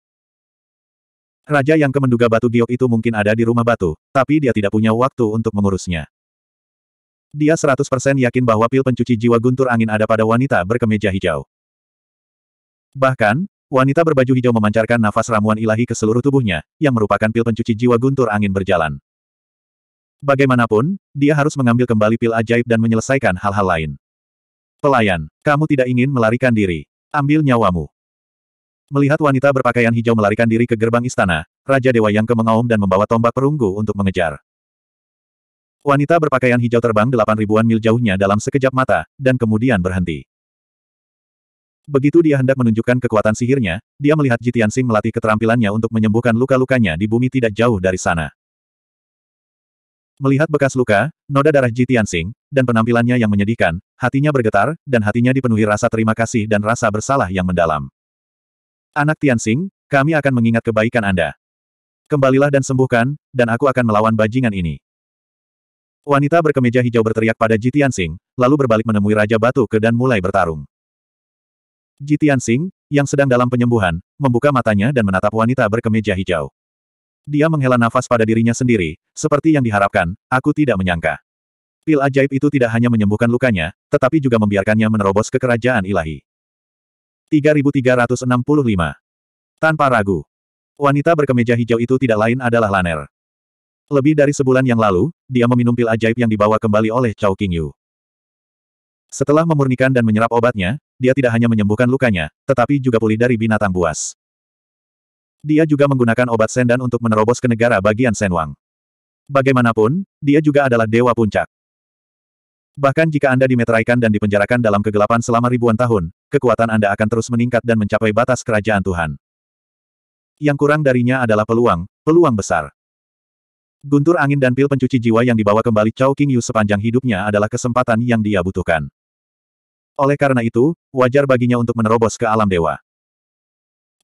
Raja yang kemenduga batu giok itu mungkin ada di rumah batu, tapi dia tidak punya waktu untuk mengurusnya. Dia 100% yakin bahwa pil pencuci jiwa guntur angin ada pada wanita berkemeja hijau. Bahkan, wanita berbaju hijau memancarkan nafas ramuan ilahi ke seluruh tubuhnya, yang merupakan pil pencuci jiwa guntur angin berjalan. Bagaimanapun, dia harus mengambil kembali pil ajaib dan menyelesaikan hal-hal lain. Pelayan, kamu tidak ingin melarikan diri. Ambil nyawamu. Melihat wanita berpakaian hijau melarikan diri ke gerbang istana, Raja Dewa Yang mengaum dan membawa tombak perunggu untuk mengejar. Wanita berpakaian hijau terbang delapan ribuan mil jauhnya dalam sekejap mata, dan kemudian berhenti. Begitu dia hendak menunjukkan kekuatan sihirnya, dia melihat Jitian Sing melatih keterampilannya untuk menyembuhkan luka-lukanya di bumi tidak jauh dari sana. Melihat bekas luka, noda darah Jitian Sing, dan penampilannya yang menyedihkan, hatinya bergetar, dan hatinya dipenuhi rasa terima kasih dan rasa bersalah yang mendalam. Anak Tianxing, kami akan mengingat kebaikan Anda. Kembalilah dan sembuhkan, dan aku akan melawan bajingan ini. Wanita berkemeja hijau berteriak pada Ji Tianxing, lalu berbalik menemui Raja Batu Ke dan mulai bertarung. Ji Tianxing, yang sedang dalam penyembuhan, membuka matanya dan menatap wanita berkemeja hijau. Dia menghela nafas pada dirinya sendiri, seperti yang diharapkan, aku tidak menyangka. Pil ajaib itu tidak hanya menyembuhkan lukanya, tetapi juga membiarkannya menerobos ke kerajaan ilahi. 3365. Tanpa ragu. Wanita berkemeja hijau itu tidak lain adalah Laner. Lebih dari sebulan yang lalu, dia meminum pil ajaib yang dibawa kembali oleh Chao Qingyu. Setelah memurnikan dan menyerap obatnya, dia tidak hanya menyembuhkan lukanya, tetapi juga pulih dari binatang buas. Dia juga menggunakan obat sendan untuk menerobos ke negara bagian Senwang. Bagaimanapun, dia juga adalah dewa puncak. Bahkan jika Anda dimeteraikan dan dipenjarakan dalam kegelapan selama ribuan tahun, kekuatan Anda akan terus meningkat dan mencapai batas kerajaan Tuhan. Yang kurang darinya adalah peluang, peluang besar. Guntur angin dan pil pencuci jiwa yang dibawa kembali Chao King Yu sepanjang hidupnya adalah kesempatan yang dia butuhkan. Oleh karena itu, wajar baginya untuk menerobos ke alam dewa.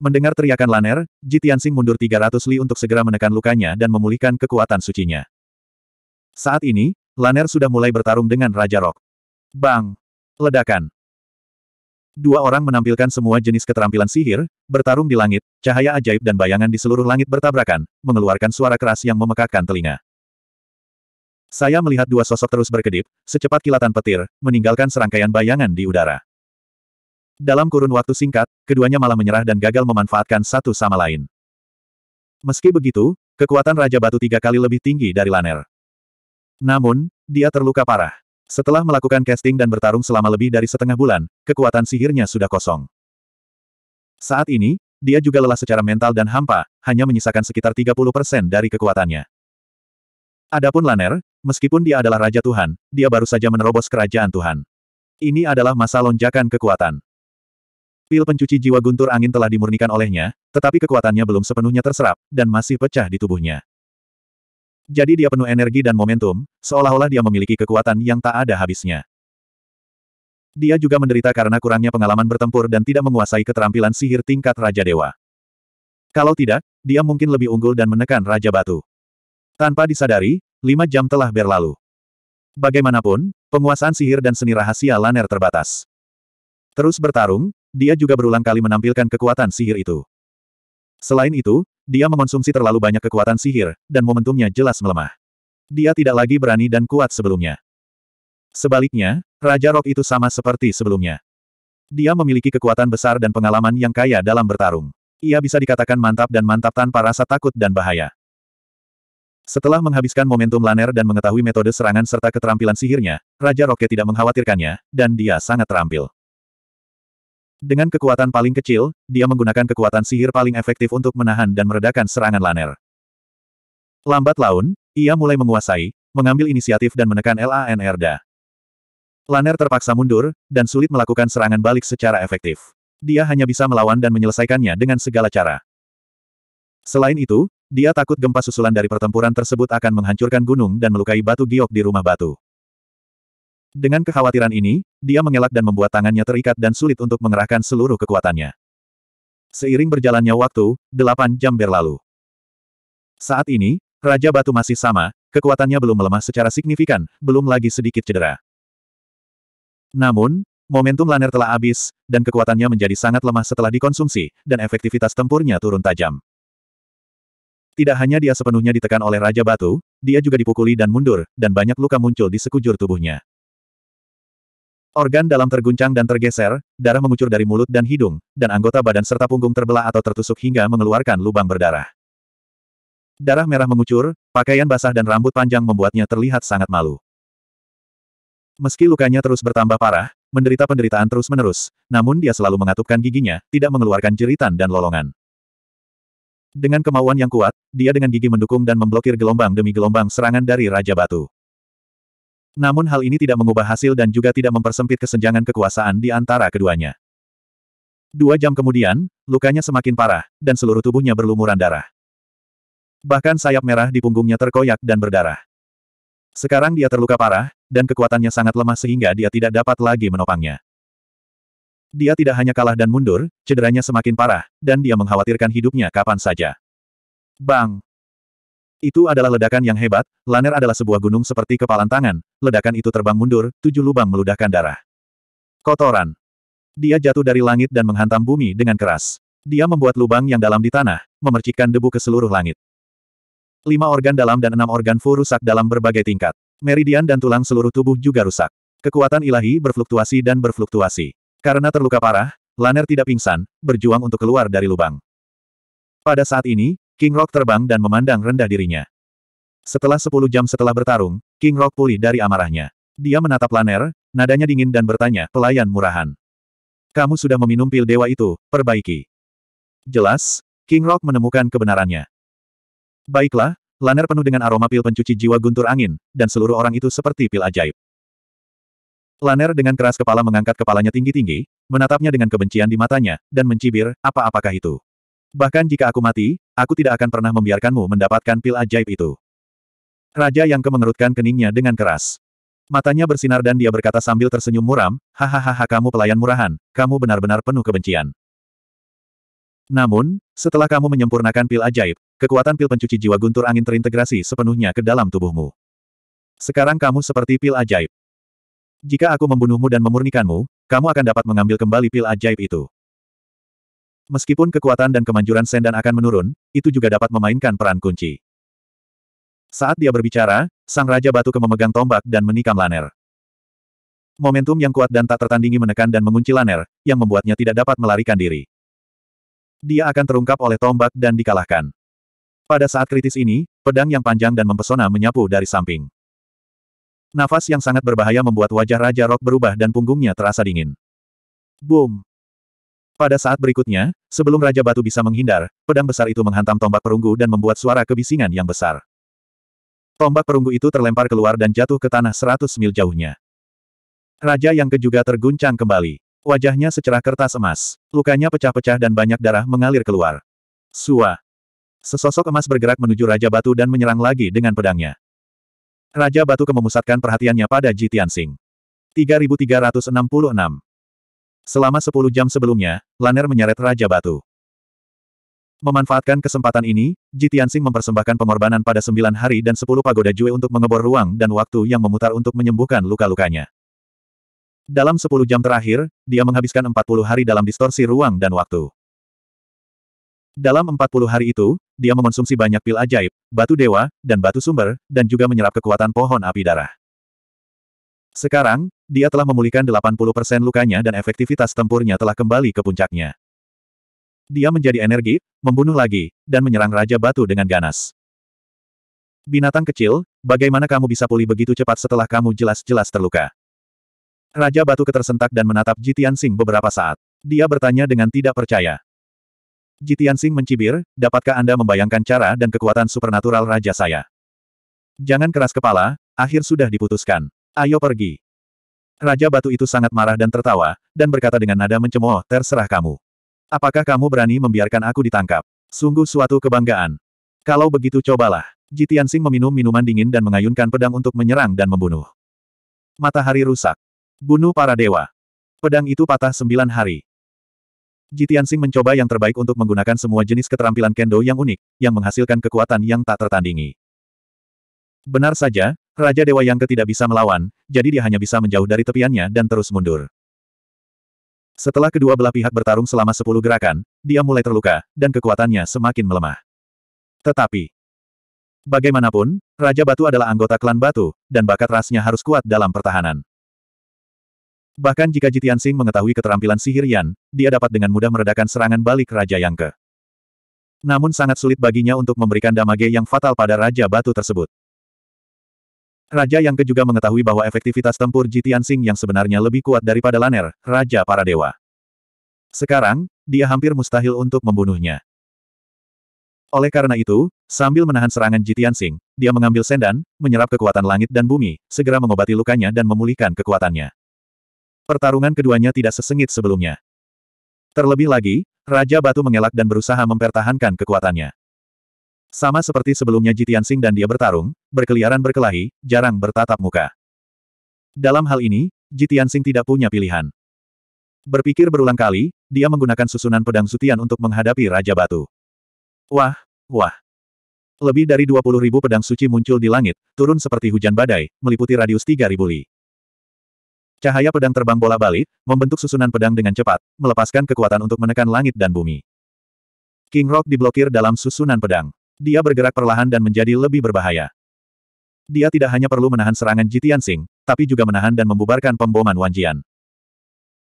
Mendengar teriakan Laner, Jitiansing mundur 300 li untuk segera menekan lukanya dan memulihkan kekuatan sucinya. Saat ini, Laner sudah mulai bertarung dengan Raja Rock. Bang! Ledakan! Dua orang menampilkan semua jenis keterampilan sihir, bertarung di langit, cahaya ajaib dan bayangan di seluruh langit bertabrakan, mengeluarkan suara keras yang memekakkan telinga. Saya melihat dua sosok terus berkedip, secepat kilatan petir, meninggalkan serangkaian bayangan di udara. Dalam kurun waktu singkat, keduanya malah menyerah dan gagal memanfaatkan satu sama lain. Meski begitu, kekuatan Raja Batu tiga kali lebih tinggi dari Laner. Namun, dia terluka parah. Setelah melakukan casting dan bertarung selama lebih dari setengah bulan, kekuatan sihirnya sudah kosong. Saat ini, dia juga lelah secara mental dan hampa, hanya menyisakan sekitar 30% dari kekuatannya. Adapun Laner, meskipun dia adalah Raja Tuhan, dia baru saja menerobos kerajaan Tuhan. Ini adalah masa lonjakan kekuatan. Pil pencuci jiwa guntur angin telah dimurnikan olehnya, tetapi kekuatannya belum sepenuhnya terserap, dan masih pecah di tubuhnya. Jadi dia penuh energi dan momentum, seolah-olah dia memiliki kekuatan yang tak ada habisnya. Dia juga menderita karena kurangnya pengalaman bertempur dan tidak menguasai keterampilan sihir tingkat Raja Dewa. Kalau tidak, dia mungkin lebih unggul dan menekan Raja Batu. Tanpa disadari, lima jam telah berlalu. Bagaimanapun, penguasaan sihir dan seni rahasia Laner terbatas. Terus bertarung, dia juga berulang kali menampilkan kekuatan sihir itu. Selain itu, dia mengonsumsi terlalu banyak kekuatan sihir, dan momentumnya jelas melemah. Dia tidak lagi berani dan kuat sebelumnya. Sebaliknya, Raja Rok itu sama seperti sebelumnya. Dia memiliki kekuatan besar dan pengalaman yang kaya dalam bertarung. Ia bisa dikatakan mantap dan mantap tanpa rasa takut dan bahaya. Setelah menghabiskan momentum Laner dan mengetahui metode serangan serta keterampilan sihirnya, Raja Roke tidak mengkhawatirkannya, dan dia sangat terampil. Dengan kekuatan paling kecil, dia menggunakan kekuatan sihir paling efektif untuk menahan dan meredakan serangan Laner. Lambat laun, ia mulai menguasai, mengambil inisiatif dan menekan Da. Laner terpaksa mundur, dan sulit melakukan serangan balik secara efektif. Dia hanya bisa melawan dan menyelesaikannya dengan segala cara. Selain itu, dia takut gempa susulan dari pertempuran tersebut akan menghancurkan gunung dan melukai batu giok di rumah batu. Dengan kekhawatiran ini, dia mengelak dan membuat tangannya terikat dan sulit untuk mengerahkan seluruh kekuatannya. Seiring berjalannya waktu, delapan jam berlalu. Saat ini, Raja Batu masih sama, kekuatannya belum melemah secara signifikan, belum lagi sedikit cedera. Namun, momentum Laner telah habis, dan kekuatannya menjadi sangat lemah setelah dikonsumsi, dan efektivitas tempurnya turun tajam. Tidak hanya dia sepenuhnya ditekan oleh Raja Batu, dia juga dipukuli dan mundur, dan banyak luka muncul di sekujur tubuhnya. Organ dalam terguncang dan tergeser, darah mengucur dari mulut dan hidung, dan anggota badan serta punggung terbelah atau tertusuk hingga mengeluarkan lubang berdarah. Darah merah mengucur, pakaian basah dan rambut panjang membuatnya terlihat sangat malu. Meski lukanya terus bertambah parah, menderita penderitaan terus-menerus, namun dia selalu mengatupkan giginya, tidak mengeluarkan jeritan dan lolongan. Dengan kemauan yang kuat, dia dengan gigi mendukung dan memblokir gelombang demi gelombang serangan dari Raja Batu. Namun hal ini tidak mengubah hasil dan juga tidak mempersempit kesenjangan kekuasaan di antara keduanya. Dua jam kemudian, lukanya semakin parah, dan seluruh tubuhnya berlumuran darah. Bahkan sayap merah di punggungnya terkoyak dan berdarah. Sekarang dia terluka parah, dan kekuatannya sangat lemah sehingga dia tidak dapat lagi menopangnya. Dia tidak hanya kalah dan mundur, cederanya semakin parah, dan dia mengkhawatirkan hidupnya kapan saja. Bang! Itu adalah ledakan yang hebat, Laner adalah sebuah gunung seperti kepalan tangan, ledakan itu terbang mundur, tujuh lubang meludahkan darah. Kotoran. Dia jatuh dari langit dan menghantam bumi dengan keras. Dia membuat lubang yang dalam di tanah, memercikkan debu ke seluruh langit. Lima organ dalam dan enam organ fu rusak dalam berbagai tingkat. Meridian dan tulang seluruh tubuh juga rusak. Kekuatan ilahi berfluktuasi dan berfluktuasi. Karena terluka parah, Laner tidak pingsan, berjuang untuk keluar dari lubang. Pada saat ini, King Rock terbang dan memandang rendah dirinya. Setelah sepuluh jam setelah bertarung, King Rock pulih dari amarahnya. Dia menatap Laner, nadanya dingin dan bertanya, pelayan murahan. Kamu sudah meminum pil dewa itu, perbaiki. Jelas, King Rock menemukan kebenarannya. Baiklah, Laner penuh dengan aroma pil pencuci jiwa guntur angin, dan seluruh orang itu seperti pil ajaib. Laner dengan keras kepala mengangkat kepalanya tinggi-tinggi, menatapnya dengan kebencian di matanya, dan mencibir, apa-apakah itu? Bahkan jika aku mati, aku tidak akan pernah membiarkanmu mendapatkan pil ajaib itu. Raja yang kemengerutkan keningnya dengan keras. Matanya bersinar dan dia berkata sambil tersenyum muram, hahaha kamu pelayan murahan, kamu benar-benar penuh kebencian. Namun, setelah kamu menyempurnakan pil ajaib, kekuatan pil pencuci jiwa guntur angin terintegrasi sepenuhnya ke dalam tubuhmu. Sekarang kamu seperti pil ajaib. Jika aku membunuhmu dan memurnikanmu, kamu akan dapat mengambil kembali pil ajaib itu. Meskipun kekuatan dan kemanjuran Sendan akan menurun, itu juga dapat memainkan peran kunci. Saat dia berbicara, Sang Raja Batu ke memegang tombak dan menikam Laner. Momentum yang kuat dan tak tertandingi menekan dan mengunci Laner, yang membuatnya tidak dapat melarikan diri. Dia akan terungkap oleh tombak dan dikalahkan. Pada saat kritis ini, pedang yang panjang dan mempesona menyapu dari samping. Nafas yang sangat berbahaya membuat wajah Raja Rock berubah dan punggungnya terasa dingin. Boom! Pada saat berikutnya, sebelum Raja Batu bisa menghindar, pedang besar itu menghantam tombak perunggu dan membuat suara kebisingan yang besar. Tombak perunggu itu terlempar keluar dan jatuh ke tanah seratus mil jauhnya. Raja yang ke terguncang kembali. Wajahnya secerah kertas emas. Lukanya pecah-pecah dan banyak darah mengalir keluar. Sua. Sesosok emas bergerak menuju Raja Batu dan menyerang lagi dengan pedangnya. Raja Batu kememusatkan perhatiannya pada Ji Tianxing. 3366 Selama sepuluh jam sebelumnya, Laner menyeret Raja Batu. Memanfaatkan kesempatan ini, Jitiansing mempersembahkan pengorbanan pada sembilan hari dan sepuluh pagoda Jue untuk mengebor ruang dan waktu yang memutar untuk menyembuhkan luka-lukanya. Dalam sepuluh jam terakhir, dia menghabiskan empat puluh hari dalam distorsi ruang dan waktu. Dalam 40 hari itu, dia mengonsumsi banyak pil ajaib, batu dewa, dan batu sumber, dan juga menyerap kekuatan pohon api darah. Sekarang, dia telah memulihkan 80% lukanya dan efektivitas tempurnya telah kembali ke puncaknya. Dia menjadi energi, membunuh lagi, dan menyerang Raja Batu dengan ganas. Binatang kecil, bagaimana kamu bisa pulih begitu cepat setelah kamu jelas-jelas terluka? Raja Batu ketersentak dan menatap Jitian Sing beberapa saat. Dia bertanya dengan tidak percaya. Jitian Sing mencibir, dapatkah Anda membayangkan cara dan kekuatan supernatural Raja saya? Jangan keras kepala, akhir sudah diputuskan. Ayo pergi. Raja Batu itu sangat marah dan tertawa, dan berkata dengan nada mencemooh, terserah kamu. Apakah kamu berani membiarkan aku ditangkap? Sungguh suatu kebanggaan. Kalau begitu cobalah. Jitian Sing meminum minuman dingin dan mengayunkan pedang untuk menyerang dan membunuh. Matahari rusak. Bunuh para dewa. Pedang itu patah sembilan hari. Jitian Sing mencoba yang terbaik untuk menggunakan semua jenis keterampilan kendo yang unik, yang menghasilkan kekuatan yang tak tertandingi. Benar saja, Raja Dewa yang tidak bisa melawan, jadi dia hanya bisa menjauh dari tepiannya dan terus mundur. Setelah kedua belah pihak bertarung selama sepuluh gerakan, dia mulai terluka, dan kekuatannya semakin melemah. Tetapi, bagaimanapun, Raja Batu adalah anggota klan Batu, dan bakat rasnya harus kuat dalam pertahanan. Bahkan jika Jitian Sing mengetahui keterampilan sihir Yan, dia dapat dengan mudah meredakan serangan balik Raja Yang Ke. Namun sangat sulit baginya untuk memberikan damage yang fatal pada Raja Batu tersebut. Raja yang ke juga mengetahui bahwa efektivitas tempur Jitian Sing yang sebenarnya lebih kuat daripada Laner, Raja para Dewa. Sekarang, dia hampir mustahil untuk membunuhnya. Oleh karena itu, sambil menahan serangan Jitian Sing, dia mengambil sendan, menyerap kekuatan langit dan bumi, segera mengobati lukanya dan memulihkan kekuatannya. Pertarungan keduanya tidak sesengit sebelumnya. Terlebih lagi, Raja Batu mengelak dan berusaha mempertahankan kekuatannya. Sama seperti sebelumnya Ji Tianxing dan dia bertarung, berkeliaran berkelahi, jarang bertatap muka. Dalam hal ini, Ji Tianxing tidak punya pilihan. Berpikir berulang kali, dia menggunakan susunan pedang sutian untuk menghadapi Raja Batu. Wah, wah. Lebih dari 20 ribu pedang suci muncul di langit, turun seperti hujan badai, meliputi radius 3000 li. Cahaya pedang terbang bola balik, membentuk susunan pedang dengan cepat, melepaskan kekuatan untuk menekan langit dan bumi. King Rock diblokir dalam susunan pedang. Dia bergerak perlahan dan menjadi lebih berbahaya. Dia tidak hanya perlu menahan serangan Jitian Sing, tapi juga menahan dan membubarkan pemboman Wanjian.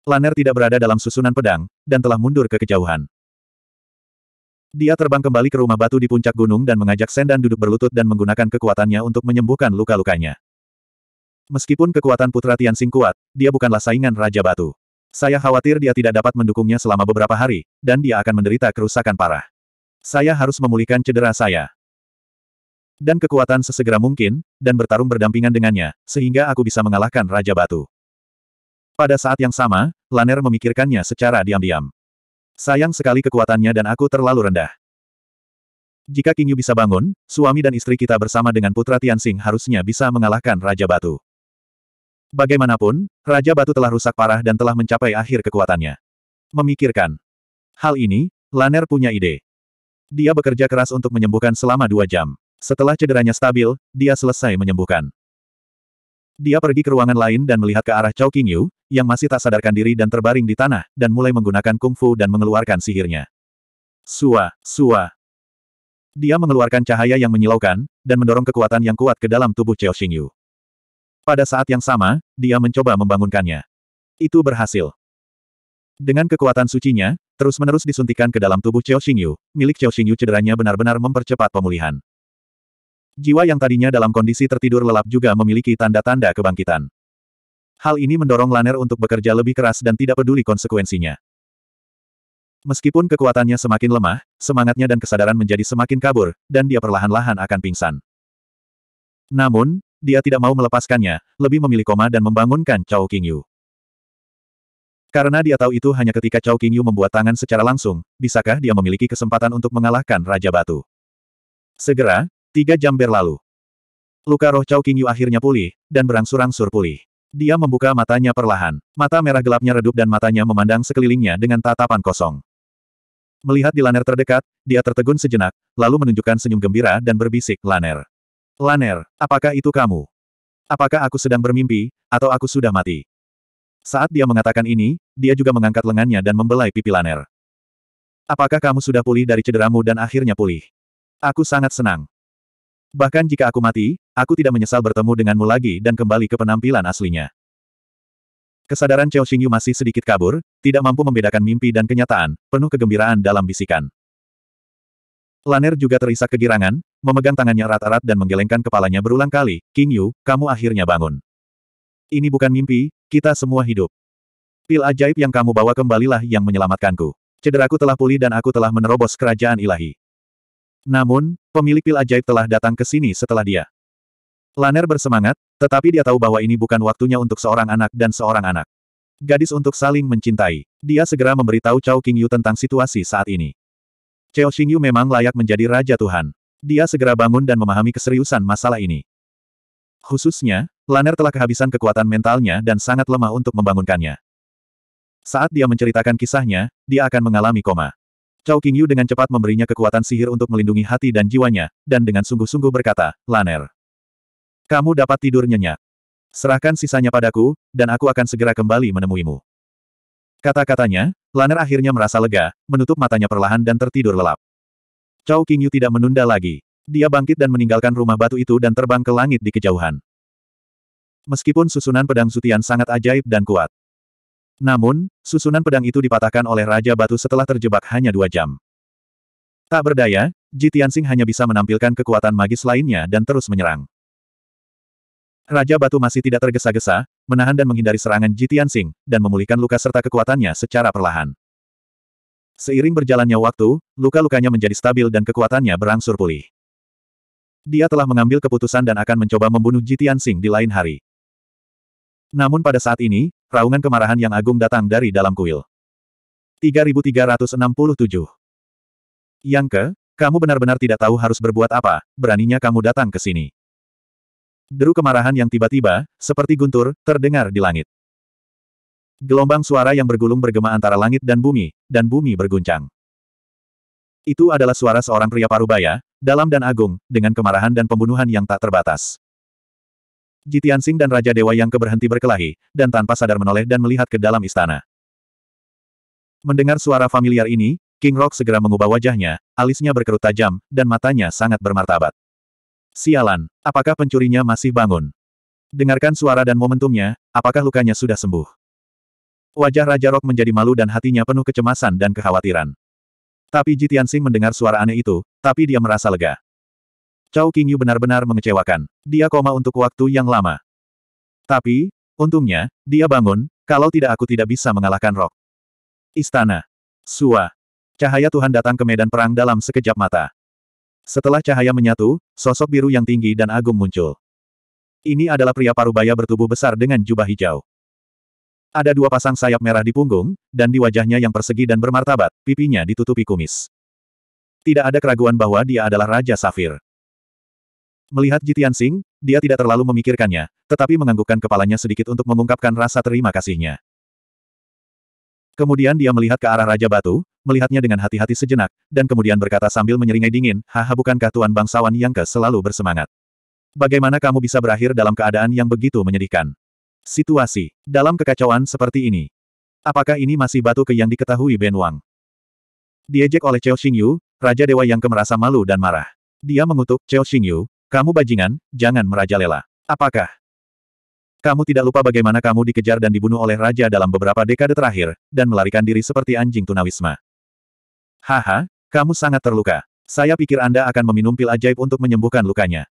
Laner tidak berada dalam susunan pedang, dan telah mundur ke kejauhan. Dia terbang kembali ke rumah batu di puncak gunung dan mengajak Sendan duduk berlutut dan menggunakan kekuatannya untuk menyembuhkan luka-lukanya. Meskipun kekuatan putra Tian Sing kuat, dia bukanlah saingan Raja Batu. Saya khawatir dia tidak dapat mendukungnya selama beberapa hari, dan dia akan menderita kerusakan parah. Saya harus memulihkan cedera saya. Dan kekuatan sesegera mungkin, dan bertarung berdampingan dengannya, sehingga aku bisa mengalahkan Raja Batu. Pada saat yang sama, Laner memikirkannya secara diam-diam. Sayang sekali kekuatannya dan aku terlalu rendah. Jika King Yu bisa bangun, suami dan istri kita bersama dengan Putra Tianxing harusnya bisa mengalahkan Raja Batu. Bagaimanapun, Raja Batu telah rusak parah dan telah mencapai akhir kekuatannya. Memikirkan hal ini, Laner punya ide. Dia bekerja keras untuk menyembuhkan selama dua jam. Setelah cederanya stabil, dia selesai menyembuhkan. Dia pergi ke ruangan lain dan melihat ke arah Chao Qingyu, yang masih tak sadarkan diri dan terbaring di tanah, dan mulai menggunakan kungfu dan mengeluarkan sihirnya. Sua, sua. Dia mengeluarkan cahaya yang menyilaukan, dan mendorong kekuatan yang kuat ke dalam tubuh Chao Qingyu. Pada saat yang sama, dia mencoba membangunkannya. Itu berhasil. Dengan kekuatan sucinya, Terus-menerus disuntikan ke dalam tubuh Xiao Xingyu, milik Xiao Xingyu cederanya benar-benar mempercepat pemulihan. Jiwa yang tadinya dalam kondisi tertidur lelap juga memiliki tanda-tanda kebangkitan. Hal ini mendorong Laner untuk bekerja lebih keras dan tidak peduli konsekuensinya. Meskipun kekuatannya semakin lemah, semangatnya dan kesadaran menjadi semakin kabur, dan dia perlahan-lahan akan pingsan. Namun, dia tidak mau melepaskannya, lebih memilih koma dan membangunkan Chao Qingyu. Karena dia tahu itu hanya ketika Chao Qingyu membuat tangan secara langsung, bisakah dia memiliki kesempatan untuk mengalahkan Raja Batu. Segera, tiga jam berlalu. Luka roh Chao Qingyu akhirnya pulih, dan berangsur-angsur pulih. Dia membuka matanya perlahan. Mata merah gelapnya redup dan matanya memandang sekelilingnya dengan tatapan kosong. Melihat di Laner terdekat, dia tertegun sejenak, lalu menunjukkan senyum gembira dan berbisik, Laner. Laner, apakah itu kamu? Apakah aku sedang bermimpi, atau aku sudah mati? Saat dia mengatakan ini, dia juga mengangkat lengannya dan membelai pipi Laner. Apakah kamu sudah pulih dari cederamu dan akhirnya pulih? Aku sangat senang. Bahkan jika aku mati, aku tidak menyesal bertemu denganmu lagi dan kembali ke penampilan aslinya. Kesadaran Chao Xingyu masih sedikit kabur, tidak mampu membedakan mimpi dan kenyataan, penuh kegembiraan dalam bisikan. Laner juga terisak kegirangan, memegang tangannya erat-erat dan menggelengkan kepalanya berulang kali, King Yu, kamu akhirnya bangun. Ini bukan mimpi, kita semua hidup. Pil ajaib yang kamu bawa kembalilah yang menyelamatkanku. Cederaku telah pulih dan aku telah menerobos kerajaan ilahi. Namun, pemilik pil ajaib telah datang ke sini setelah dia. Laner bersemangat, tetapi dia tahu bahwa ini bukan waktunya untuk seorang anak dan seorang anak. Gadis untuk saling mencintai. Dia segera memberitahu Chao Qingyu tentang situasi saat ini. Chao Yu memang layak menjadi Raja Tuhan. Dia segera bangun dan memahami keseriusan masalah ini. Khususnya, Laner telah kehabisan kekuatan mentalnya dan sangat lemah untuk membangunkannya. Saat dia menceritakan kisahnya, dia akan mengalami koma. Cao Qingyu dengan cepat memberinya kekuatan sihir untuk melindungi hati dan jiwanya, dan dengan sungguh-sungguh berkata, Laner. Kamu dapat tidur nyenyak. Serahkan sisanya padaku, dan aku akan segera kembali menemuimu. Kata-katanya, Laner akhirnya merasa lega, menutup matanya perlahan dan tertidur lelap. Cao Qingyu tidak menunda lagi. Dia bangkit dan meninggalkan rumah batu itu dan terbang ke langit di kejauhan. Meskipun susunan pedang Sutian sangat ajaib dan kuat. Namun, susunan pedang itu dipatahkan oleh Raja Batu setelah terjebak hanya dua jam. Tak berdaya, Ji Tianxing hanya bisa menampilkan kekuatan magis lainnya dan terus menyerang. Raja Batu masih tidak tergesa-gesa, menahan dan menghindari serangan Ji Tianxing, dan memulihkan luka serta kekuatannya secara perlahan. Seiring berjalannya waktu, luka-lukanya menjadi stabil dan kekuatannya berangsur pulih. Dia telah mengambil keputusan dan akan mencoba membunuh Jitian Tianxing di lain hari. Namun pada saat ini, raungan kemarahan yang agung datang dari dalam kuil. 3367 Yang ke, kamu benar-benar tidak tahu harus berbuat apa, beraninya kamu datang ke sini. Deru kemarahan yang tiba-tiba, seperti guntur, terdengar di langit. Gelombang suara yang bergulung bergema antara langit dan bumi, dan bumi berguncang. Itu adalah suara seorang pria parubaya, dalam dan agung, dengan kemarahan dan pembunuhan yang tak terbatas. Jitian Sing dan Raja Dewa yang keberhenti berkelahi, dan tanpa sadar menoleh dan melihat ke dalam istana. Mendengar suara familiar ini, King Rock segera mengubah wajahnya, alisnya berkerut tajam, dan matanya sangat bermartabat. Sialan, apakah pencurinya masih bangun? Dengarkan suara dan momentumnya, apakah lukanya sudah sembuh? Wajah Raja Rock menjadi malu dan hatinya penuh kecemasan dan kekhawatiran. Tapi Jitian Tianxing mendengar suara aneh itu, tapi dia merasa lega. Cao Qingyu benar-benar mengecewakan. Dia koma untuk waktu yang lama. Tapi, untungnya, dia bangun, kalau tidak aku tidak bisa mengalahkan Rock. Istana. Sua. Cahaya Tuhan datang ke medan perang dalam sekejap mata. Setelah cahaya menyatu, sosok biru yang tinggi dan agung muncul. Ini adalah pria parubaya bertubuh besar dengan jubah hijau. Ada dua pasang sayap merah di punggung, dan di wajahnya yang persegi dan bermartabat, pipinya ditutupi kumis. Tidak ada keraguan bahwa dia adalah Raja Safir. Melihat Jitian Singh, dia tidak terlalu memikirkannya, tetapi menganggukkan kepalanya sedikit untuk mengungkapkan rasa terima kasihnya. Kemudian dia melihat ke arah Raja Batu, melihatnya dengan hati-hati sejenak, dan kemudian berkata sambil menyeringai dingin, Haha bukankah Tuan Bangsawan yang ke selalu bersemangat? Bagaimana kamu bisa berakhir dalam keadaan yang begitu menyedihkan? situasi dalam kekacauan seperti ini. Apakah ini masih batu ke yang diketahui Ben Wang? Diejek oleh Cao Xingyu, Raja Dewa yang kemerasa malu dan marah. Dia mengutuk, Cao Xingyu, kamu bajingan, jangan merajalela. Apakah kamu tidak lupa bagaimana kamu dikejar dan dibunuh oleh raja dalam beberapa dekade terakhir, dan melarikan diri seperti anjing tunawisma? Haha, kamu sangat terluka. Saya pikir Anda akan meminum pil ajaib untuk menyembuhkan lukanya.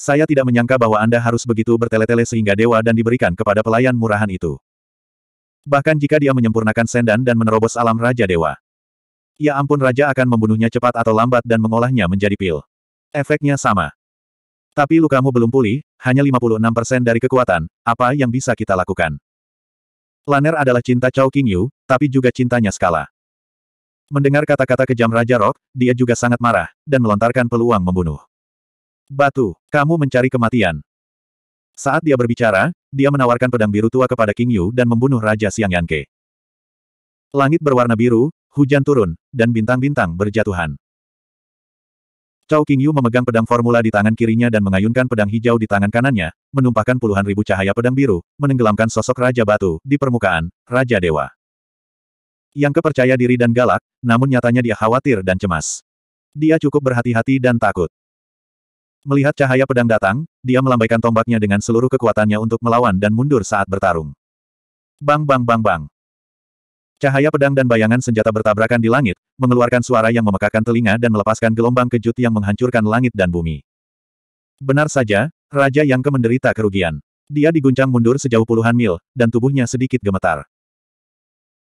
Saya tidak menyangka bahwa Anda harus begitu bertele-tele sehingga dewa dan diberikan kepada pelayan murahan itu. Bahkan jika dia menyempurnakan sendan dan menerobos alam Raja Dewa. Ya ampun Raja akan membunuhnya cepat atau lambat dan mengolahnya menjadi pil. Efeknya sama. Tapi lukamu belum pulih, hanya 56% dari kekuatan, apa yang bisa kita lakukan? Laner adalah cinta Chao Yu, tapi juga cintanya skala. Mendengar kata-kata kejam Raja Rock, dia juga sangat marah, dan melontarkan peluang membunuh. Batu, kamu mencari kematian. Saat dia berbicara, dia menawarkan pedang biru tua kepada King Yu dan membunuh Raja Siang Yanke. Langit berwarna biru, hujan turun, dan bintang-bintang berjatuhan. Cao King Yu memegang pedang formula di tangan kirinya dan mengayunkan pedang hijau di tangan kanannya, menumpahkan puluhan ribu cahaya pedang biru, menenggelamkan sosok Raja Batu di permukaan Raja Dewa. Yang kepercaya diri dan galak, namun nyatanya dia khawatir dan cemas. Dia cukup berhati-hati dan takut. Melihat cahaya pedang datang, dia melambaikan tombaknya dengan seluruh kekuatannya untuk melawan dan mundur saat bertarung. Bang bang bang bang. Cahaya pedang dan bayangan senjata bertabrakan di langit, mengeluarkan suara yang memekakan telinga dan melepaskan gelombang kejut yang menghancurkan langit dan bumi. Benar saja, Raja Yang kemenderita kerugian. Dia diguncang mundur sejauh puluhan mil, dan tubuhnya sedikit gemetar.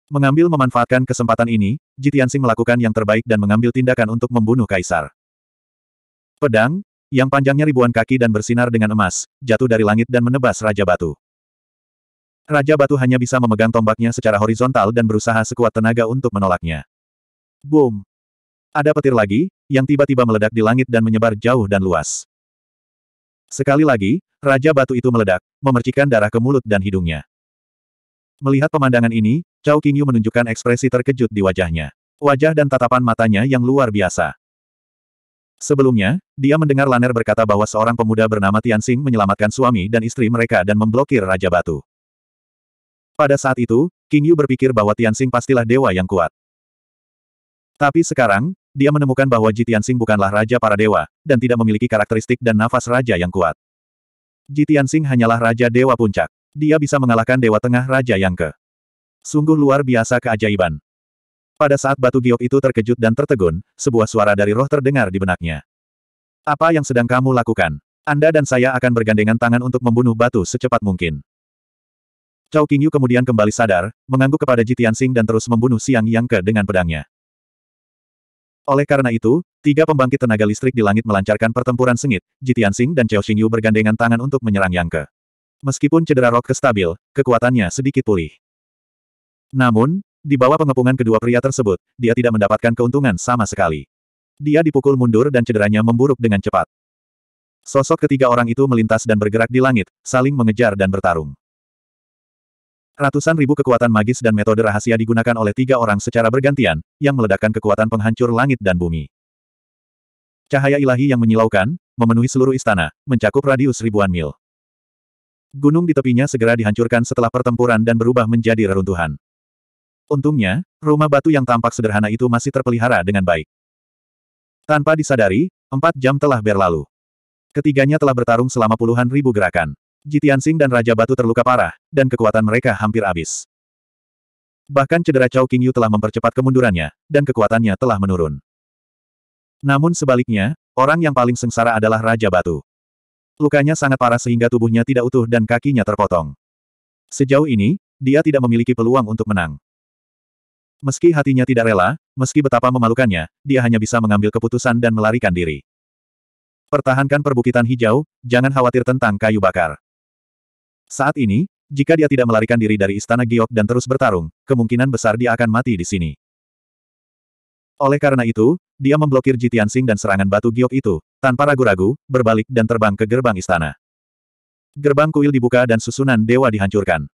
Mengambil memanfaatkan kesempatan ini, Jitiansing melakukan yang terbaik dan mengambil tindakan untuk membunuh Kaisar. Pedang, yang panjangnya ribuan kaki dan bersinar dengan emas, jatuh dari langit dan menebas Raja Batu. Raja Batu hanya bisa memegang tombaknya secara horizontal dan berusaha sekuat tenaga untuk menolaknya. Boom! Ada petir lagi, yang tiba-tiba meledak di langit dan menyebar jauh dan luas. Sekali lagi, Raja Batu itu meledak, memercikan darah ke mulut dan hidungnya. Melihat pemandangan ini, Cao Qingyu menunjukkan ekspresi terkejut di wajahnya. Wajah dan tatapan matanya yang luar biasa. Sebelumnya, dia mendengar Laner berkata bahwa seorang pemuda bernama Tianxing menyelamatkan suami dan istri mereka dan memblokir Raja Batu. Pada saat itu, King Yu berpikir bahwa Tianxing pastilah dewa yang kuat. Tapi sekarang, dia menemukan bahwa Ji Tianxing bukanlah raja para dewa, dan tidak memiliki karakteristik dan nafas raja yang kuat. Ji Tianxing hanyalah raja dewa puncak. Dia bisa mengalahkan dewa tengah raja yang ke. Sungguh luar biasa keajaiban. Pada saat batu giok itu terkejut dan tertegun, sebuah suara dari roh terdengar di benaknya. Apa yang sedang kamu lakukan? Anda dan saya akan bergandengan tangan untuk membunuh batu secepat mungkin. Cao Qingyu kemudian kembali sadar, mengangguk kepada Ji Tianxing dan terus membunuh Siang Yang Ke dengan pedangnya. Oleh karena itu, tiga pembangkit tenaga listrik di langit melancarkan pertempuran sengit, Ji Tianxing dan Chao Xingyu bergandengan tangan untuk menyerang Yang Ke. Meskipun cedera rok kestabil, kekuatannya sedikit pulih. Namun, di bawah pengepungan kedua pria tersebut, dia tidak mendapatkan keuntungan sama sekali. Dia dipukul mundur dan cederanya memburuk dengan cepat. Sosok ketiga orang itu melintas dan bergerak di langit, saling mengejar dan bertarung. Ratusan ribu kekuatan magis dan metode rahasia digunakan oleh tiga orang secara bergantian, yang meledakkan kekuatan penghancur langit dan bumi. Cahaya ilahi yang menyilaukan, memenuhi seluruh istana, mencakup radius ribuan mil. Gunung di tepinya segera dihancurkan setelah pertempuran dan berubah menjadi reruntuhan. Untungnya, rumah batu yang tampak sederhana itu masih terpelihara dengan baik. Tanpa disadari, empat jam telah berlalu. Ketiganya telah bertarung selama puluhan ribu gerakan. Jitiansing dan Raja Batu terluka parah, dan kekuatan mereka hampir habis. Bahkan cedera Chao Yu telah mempercepat kemundurannya, dan kekuatannya telah menurun. Namun sebaliknya, orang yang paling sengsara adalah Raja Batu. Lukanya sangat parah sehingga tubuhnya tidak utuh dan kakinya terpotong. Sejauh ini, dia tidak memiliki peluang untuk menang. Meski hatinya tidak rela, meski betapa memalukannya, dia hanya bisa mengambil keputusan dan melarikan diri. Pertahankan perbukitan hijau, jangan khawatir tentang kayu bakar. Saat ini, jika dia tidak melarikan diri dari istana Giok dan terus bertarung, kemungkinan besar dia akan mati di sini. Oleh karena itu, dia memblokir Jitian Sing dan serangan batu Giok itu, tanpa ragu-ragu, berbalik dan terbang ke gerbang istana. Gerbang kuil dibuka dan susunan dewa dihancurkan.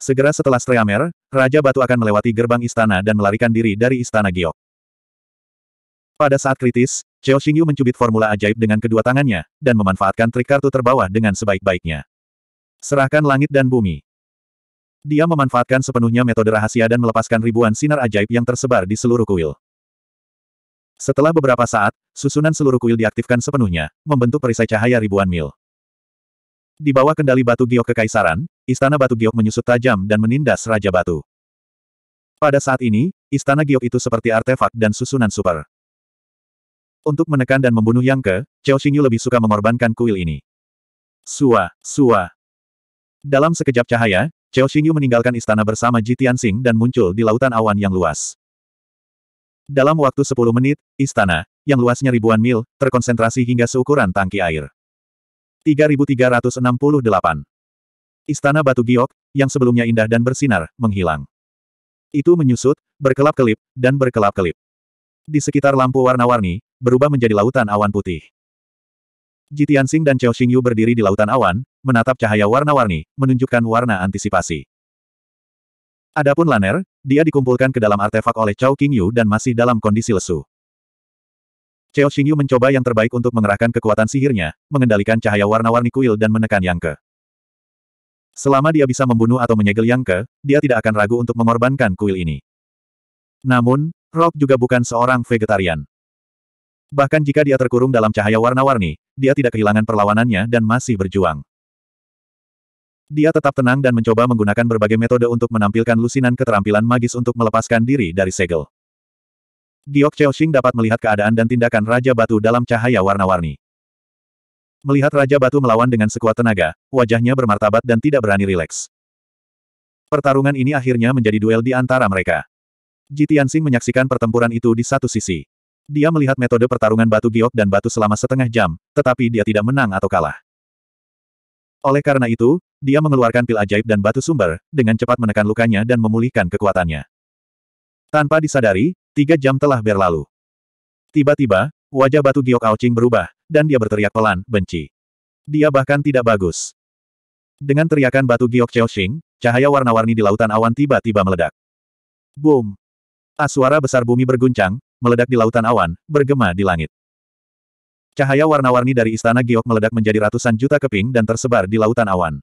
Segera setelah Streamer, Raja Batu akan melewati gerbang istana dan melarikan diri dari istana Giok. Pada saat kritis, Xiao Xingyu mencubit formula ajaib dengan kedua tangannya, dan memanfaatkan trik kartu terbawah dengan sebaik-baiknya. Serahkan langit dan bumi. Dia memanfaatkan sepenuhnya metode rahasia dan melepaskan ribuan sinar ajaib yang tersebar di seluruh kuil. Setelah beberapa saat, susunan seluruh kuil diaktifkan sepenuhnya, membentuk perisai cahaya ribuan mil. Di bawah kendali batu giok kekaisaran, Istana Batu Giok menyusut tajam dan menindas Raja Batu. Pada saat ini, Istana Giok itu seperti artefak dan susunan super. Untuk menekan dan membunuh Yang Ke, Chao Xingyu lebih suka mengorbankan kuil ini. Sua, sua. Dalam sekejap cahaya, Chao Xingyu meninggalkan istana bersama Ji Tianxing dan muncul di lautan awan yang luas. Dalam waktu 10 menit, istana, yang luasnya ribuan mil, terkonsentrasi hingga seukuran tangki air. 3368 Istana Batu Giok, yang sebelumnya indah dan bersinar, menghilang. Itu menyusut, berkelap-kelip, dan berkelap-kelip. Di sekitar lampu warna-warni, berubah menjadi lautan awan putih. Ji Tianxing dan Chao Xingyu berdiri di lautan awan, menatap cahaya warna-warni, menunjukkan warna antisipasi. Adapun Laner, dia dikumpulkan ke dalam artefak oleh Chao Qingyu dan masih dalam kondisi lesu. Chao Xingyu mencoba yang terbaik untuk mengerahkan kekuatan sihirnya, mengendalikan cahaya warna-warni kuil dan menekan yang ke. Selama dia bisa membunuh atau menyegel yang ke, dia tidak akan ragu untuk mengorbankan kuil ini. Namun, Rock juga bukan seorang vegetarian. Bahkan jika dia terkurung dalam cahaya warna-warni, dia tidak kehilangan perlawanannya dan masih berjuang. Dia tetap tenang dan mencoba menggunakan berbagai metode untuk menampilkan lusinan keterampilan magis untuk melepaskan diri dari segel. Giok Cheoxing dapat melihat keadaan dan tindakan Raja Batu dalam cahaya warna-warni. Melihat Raja Batu melawan dengan sekuat tenaga, wajahnya bermartabat dan tidak berani rileks. Pertarungan ini akhirnya menjadi duel di antara mereka. Jitiansing menyaksikan pertempuran itu di satu sisi. Dia melihat metode pertarungan batu giok dan batu selama setengah jam, tetapi dia tidak menang atau kalah. Oleh karena itu, dia mengeluarkan pil ajaib dan batu sumber, dengan cepat menekan lukanya dan memulihkan kekuatannya. Tanpa disadari, tiga jam telah berlalu. Tiba-tiba, Wajah batu giok Aoching berubah, dan dia berteriak pelan, benci. Dia bahkan tidak bagus. Dengan teriakan batu giok Xing, cahaya warna-warni di lautan awan tiba-tiba meledak. Boom! Asuara ah, besar bumi berguncang, meledak di lautan awan, bergema di langit. Cahaya warna-warni dari istana giok meledak menjadi ratusan juta keping dan tersebar di lautan awan.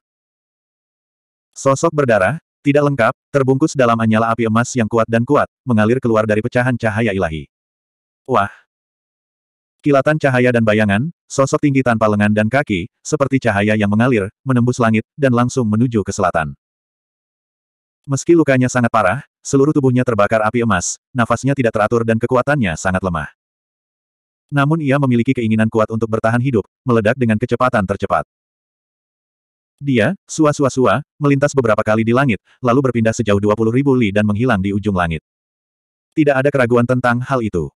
Sosok berdarah, tidak lengkap, terbungkus dalam anyala api emas yang kuat dan kuat, mengalir keluar dari pecahan cahaya ilahi. Wah! Kilatan cahaya dan bayangan, sosok tinggi tanpa lengan dan kaki, seperti cahaya yang mengalir, menembus langit, dan langsung menuju ke selatan. Meski lukanya sangat parah, seluruh tubuhnya terbakar api emas, nafasnya tidak teratur dan kekuatannya sangat lemah. Namun ia memiliki keinginan kuat untuk bertahan hidup, meledak dengan kecepatan tercepat. Dia, sua-sua-sua, melintas beberapa kali di langit, lalu berpindah sejauh 20.000 li dan menghilang di ujung langit. Tidak ada keraguan tentang hal itu.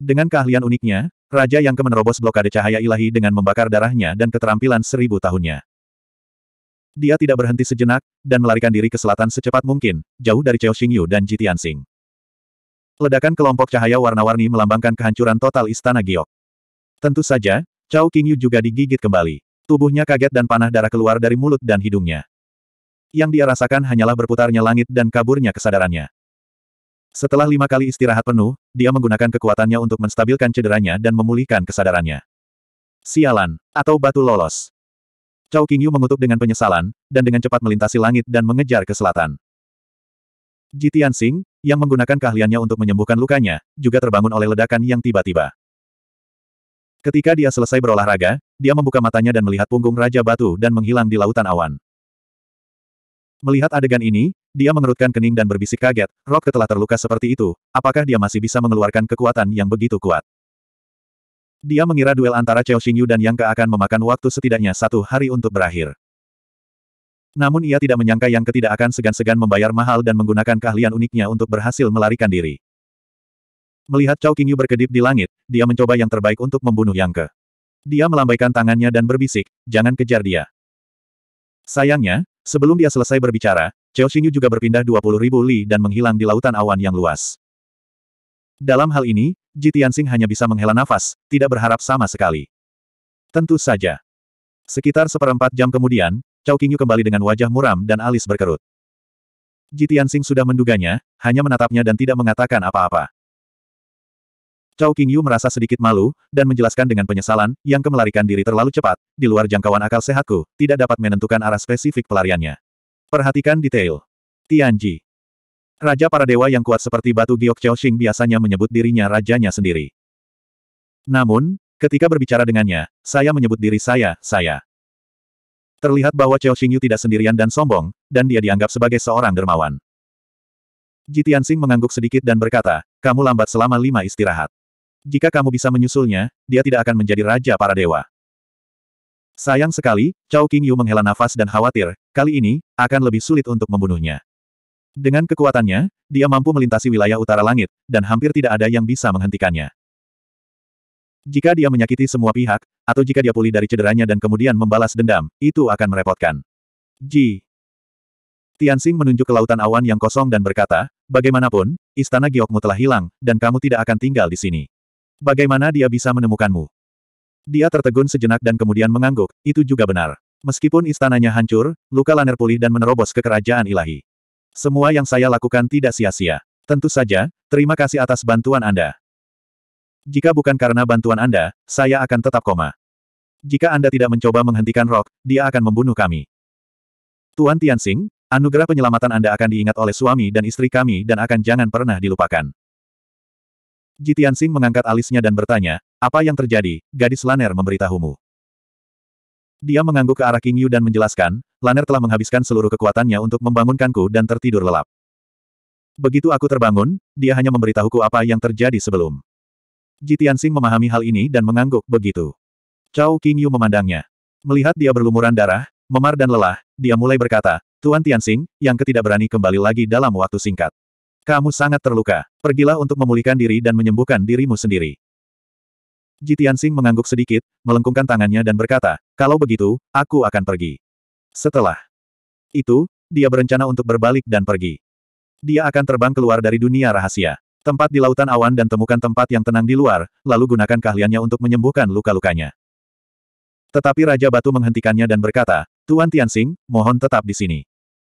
Dengan keahlian uniknya, raja yang kemenerobos blokade cahaya ilahi dengan membakar darahnya dan keterampilan seribu tahunnya. Dia tidak berhenti sejenak, dan melarikan diri ke selatan secepat mungkin, jauh dari Cao Xingyu dan Ji Tianxing. Ledakan kelompok cahaya warna-warni melambangkan kehancuran total istana Giok. Tentu saja, Cao Qingyu juga digigit kembali. Tubuhnya kaget dan panah darah keluar dari mulut dan hidungnya. Yang dia rasakan hanyalah berputarnya langit dan kaburnya kesadarannya. Setelah lima kali istirahat penuh, dia menggunakan kekuatannya untuk menstabilkan cederanya dan memulihkan kesadarannya. Sialan, atau batu lolos. Cao Qingyu mengutuk dengan penyesalan, dan dengan cepat melintasi langit dan mengejar ke selatan. Jitian Sing, yang menggunakan keahliannya untuk menyembuhkan lukanya, juga terbangun oleh ledakan yang tiba-tiba. Ketika dia selesai berolahraga, dia membuka matanya dan melihat punggung Raja Batu dan menghilang di lautan awan. Melihat adegan ini, dia mengerutkan kening dan berbisik kaget, Rock telah terluka seperti itu, apakah dia masih bisa mengeluarkan kekuatan yang begitu kuat? Dia mengira duel antara Chao Xingyu dan Yang Ke akan memakan waktu setidaknya satu hari untuk berakhir. Namun ia tidak menyangka Yang Ke tidak akan segan-segan membayar mahal dan menggunakan keahlian uniknya untuk berhasil melarikan diri. Melihat Chao Qingyu berkedip di langit, dia mencoba yang terbaik untuk membunuh Yang Ke. Dia melambaikan tangannya dan berbisik, jangan kejar dia. Sayangnya, sebelum dia selesai berbicara, Cao Xinyu juga berpindah ribu li dan menghilang di lautan awan yang luas. Dalam hal ini, Ji Tianxing hanya bisa menghela nafas, tidak berharap sama sekali. Tentu saja. Sekitar seperempat jam kemudian, Cao Qingyu kembali dengan wajah muram dan alis berkerut. Ji Tianxing sudah menduganya, hanya menatapnya dan tidak mengatakan apa-apa. Cao Qingyu merasa sedikit malu, dan menjelaskan dengan penyesalan, yang kemelarikan diri terlalu cepat, di luar jangkauan akal sehatku, tidak dapat menentukan arah spesifik pelariannya. Perhatikan detail. Tianji. Raja para dewa yang kuat seperti Batu Giok Xing biasanya menyebut dirinya rajanya sendiri. Namun, ketika berbicara dengannya, saya menyebut diri saya, saya. Terlihat bahwa Chao Xingyu tidak sendirian dan sombong, dan dia dianggap sebagai seorang dermawan. Jitiansing mengangguk sedikit dan berkata, kamu lambat selama lima istirahat. Jika kamu bisa menyusulnya, dia tidak akan menjadi raja para dewa. Sayang sekali, Cao Qingyu menghela nafas dan khawatir, kali ini, akan lebih sulit untuk membunuhnya. Dengan kekuatannya, dia mampu melintasi wilayah utara langit, dan hampir tidak ada yang bisa menghentikannya. Jika dia menyakiti semua pihak, atau jika dia pulih dari cederanya dan kemudian membalas dendam, itu akan merepotkan. Ji. Tianxing menunjuk ke lautan awan yang kosong dan berkata, bagaimanapun, istana giokmu telah hilang, dan kamu tidak akan tinggal di sini. Bagaimana dia bisa menemukanmu? Dia tertegun sejenak dan kemudian mengangguk, itu juga benar. Meskipun istananya hancur, luka laner pulih dan menerobos ke kerajaan ilahi. Semua yang saya lakukan tidak sia-sia. Tentu saja, terima kasih atas bantuan Anda. Jika bukan karena bantuan Anda, saya akan tetap koma. Jika Anda tidak mencoba menghentikan Rock, dia akan membunuh kami. Tuan Tianxing, anugerah penyelamatan Anda akan diingat oleh suami dan istri kami dan akan jangan pernah dilupakan. Jitian Sing mengangkat alisnya dan bertanya, apa yang terjadi, gadis Laner memberitahumu. Dia mengangguk ke arah King Yu dan menjelaskan, Laner telah menghabiskan seluruh kekuatannya untuk membangunkanku dan tertidur lelap. Begitu aku terbangun, dia hanya memberitahuku apa yang terjadi sebelum. Jitian Sing memahami hal ini dan mengangguk begitu. Cao King Yu memandangnya. Melihat dia berlumuran darah, memar dan lelah, dia mulai berkata, Tuan Tian Sing, yang ketidakberani kembali lagi dalam waktu singkat. Kamu sangat terluka. Pergilah untuk memulihkan diri dan menyembuhkan dirimu sendiri. Jitian Sing mengangguk sedikit, melengkungkan tangannya dan berkata, kalau begitu, aku akan pergi. Setelah itu, dia berencana untuk berbalik dan pergi. Dia akan terbang keluar dari dunia rahasia. Tempat di lautan awan dan temukan tempat yang tenang di luar, lalu gunakan keahliannya untuk menyembuhkan luka-lukanya. Tetapi Raja Batu menghentikannya dan berkata, Tuan Tianxing, mohon tetap di sini.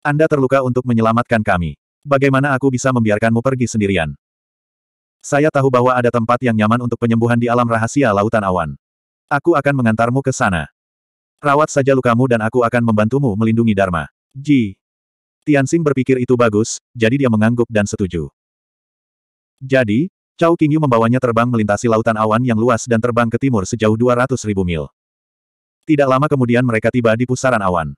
Anda terluka untuk menyelamatkan kami bagaimana aku bisa membiarkanmu pergi sendirian? Saya tahu bahwa ada tempat yang nyaman untuk penyembuhan di alam rahasia lautan awan. Aku akan mengantarmu ke sana. Rawat saja lukamu dan aku akan membantumu melindungi Dharma. Ji. Tianxing berpikir itu bagus, jadi dia mengangguk dan setuju. Jadi, Cao Qingyu membawanya terbang melintasi lautan awan yang luas dan terbang ke timur sejauh 200 ribu mil. Tidak lama kemudian mereka tiba di pusaran awan.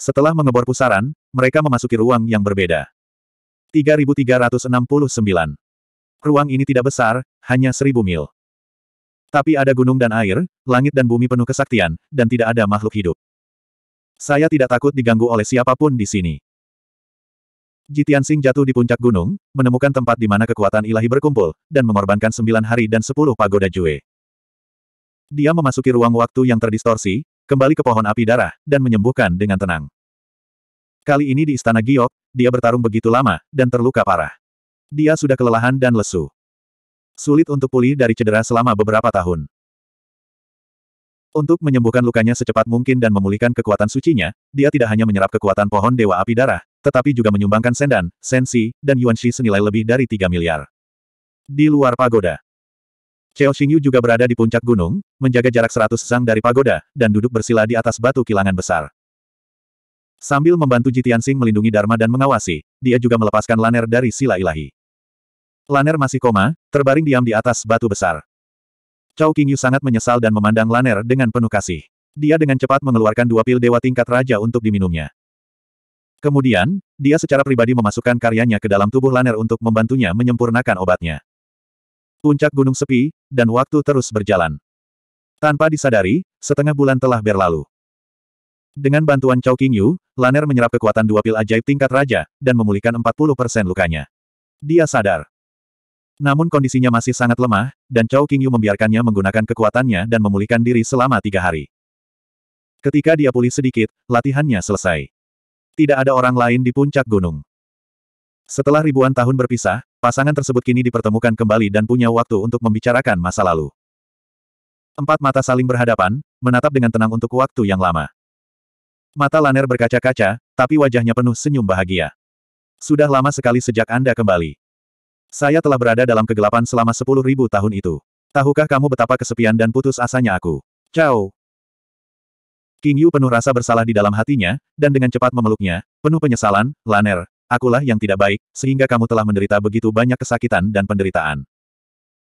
Setelah mengebor pusaran, mereka memasuki ruang yang berbeda. 3369. Ruang ini tidak besar, hanya seribu mil. Tapi ada gunung dan air, langit dan bumi penuh kesaktian, dan tidak ada makhluk hidup. Saya tidak takut diganggu oleh siapapun di sini. Jitian Sing jatuh di puncak gunung, menemukan tempat di mana kekuatan ilahi berkumpul, dan mengorbankan sembilan hari dan sepuluh pagoda Jue. Dia memasuki ruang waktu yang terdistorsi, kembali ke pohon api darah, dan menyembuhkan dengan tenang. Kali ini di Istana Giok, dia bertarung begitu lama, dan terluka parah. Dia sudah kelelahan dan lesu. Sulit untuk pulih dari cedera selama beberapa tahun. Untuk menyembuhkan lukanya secepat mungkin dan memulihkan kekuatan sucinya, dia tidak hanya menyerap kekuatan pohon Dewa Api Darah, tetapi juga menyumbangkan Sendan, Sensi, dan yuan Yuanxi senilai lebih dari 3 miliar. Di luar pagoda. Cheo Xingyu juga berada di puncak gunung, menjaga jarak seratus sang dari pagoda, dan duduk bersila di atas batu kilangan besar. Sambil membantu Jitiansing melindungi Dharma dan mengawasi, dia juga melepaskan Laner dari sila ilahi. Laner masih koma, terbaring diam di atas batu besar. Chow King sangat menyesal dan memandang Laner dengan penuh kasih. Dia dengan cepat mengeluarkan dua pil dewa tingkat raja untuk diminumnya. Kemudian, dia secara pribadi memasukkan karyanya ke dalam tubuh Laner untuk membantunya menyempurnakan obatnya. Puncak gunung sepi, dan waktu terus berjalan. Tanpa disadari, setengah bulan telah berlalu. Dengan bantuan Chao Yu, Laner menyerap kekuatan dua pil ajaib tingkat raja, dan memulihkan 40% lukanya. Dia sadar. Namun kondisinya masih sangat lemah, dan Chao Yu membiarkannya menggunakan kekuatannya dan memulihkan diri selama tiga hari. Ketika dia pulih sedikit, latihannya selesai. Tidak ada orang lain di puncak gunung. Setelah ribuan tahun berpisah, pasangan tersebut kini dipertemukan kembali dan punya waktu untuk membicarakan masa lalu. Empat mata saling berhadapan, menatap dengan tenang untuk waktu yang lama. Mata Laner berkaca-kaca, tapi wajahnya penuh senyum bahagia. Sudah lama sekali sejak Anda kembali. Saya telah berada dalam kegelapan selama sepuluh ribu tahun itu. Tahukah kamu betapa kesepian dan putus asanya aku? Ciao! King Yu penuh rasa bersalah di dalam hatinya, dan dengan cepat memeluknya, penuh penyesalan, Laner, akulah yang tidak baik, sehingga kamu telah menderita begitu banyak kesakitan dan penderitaan.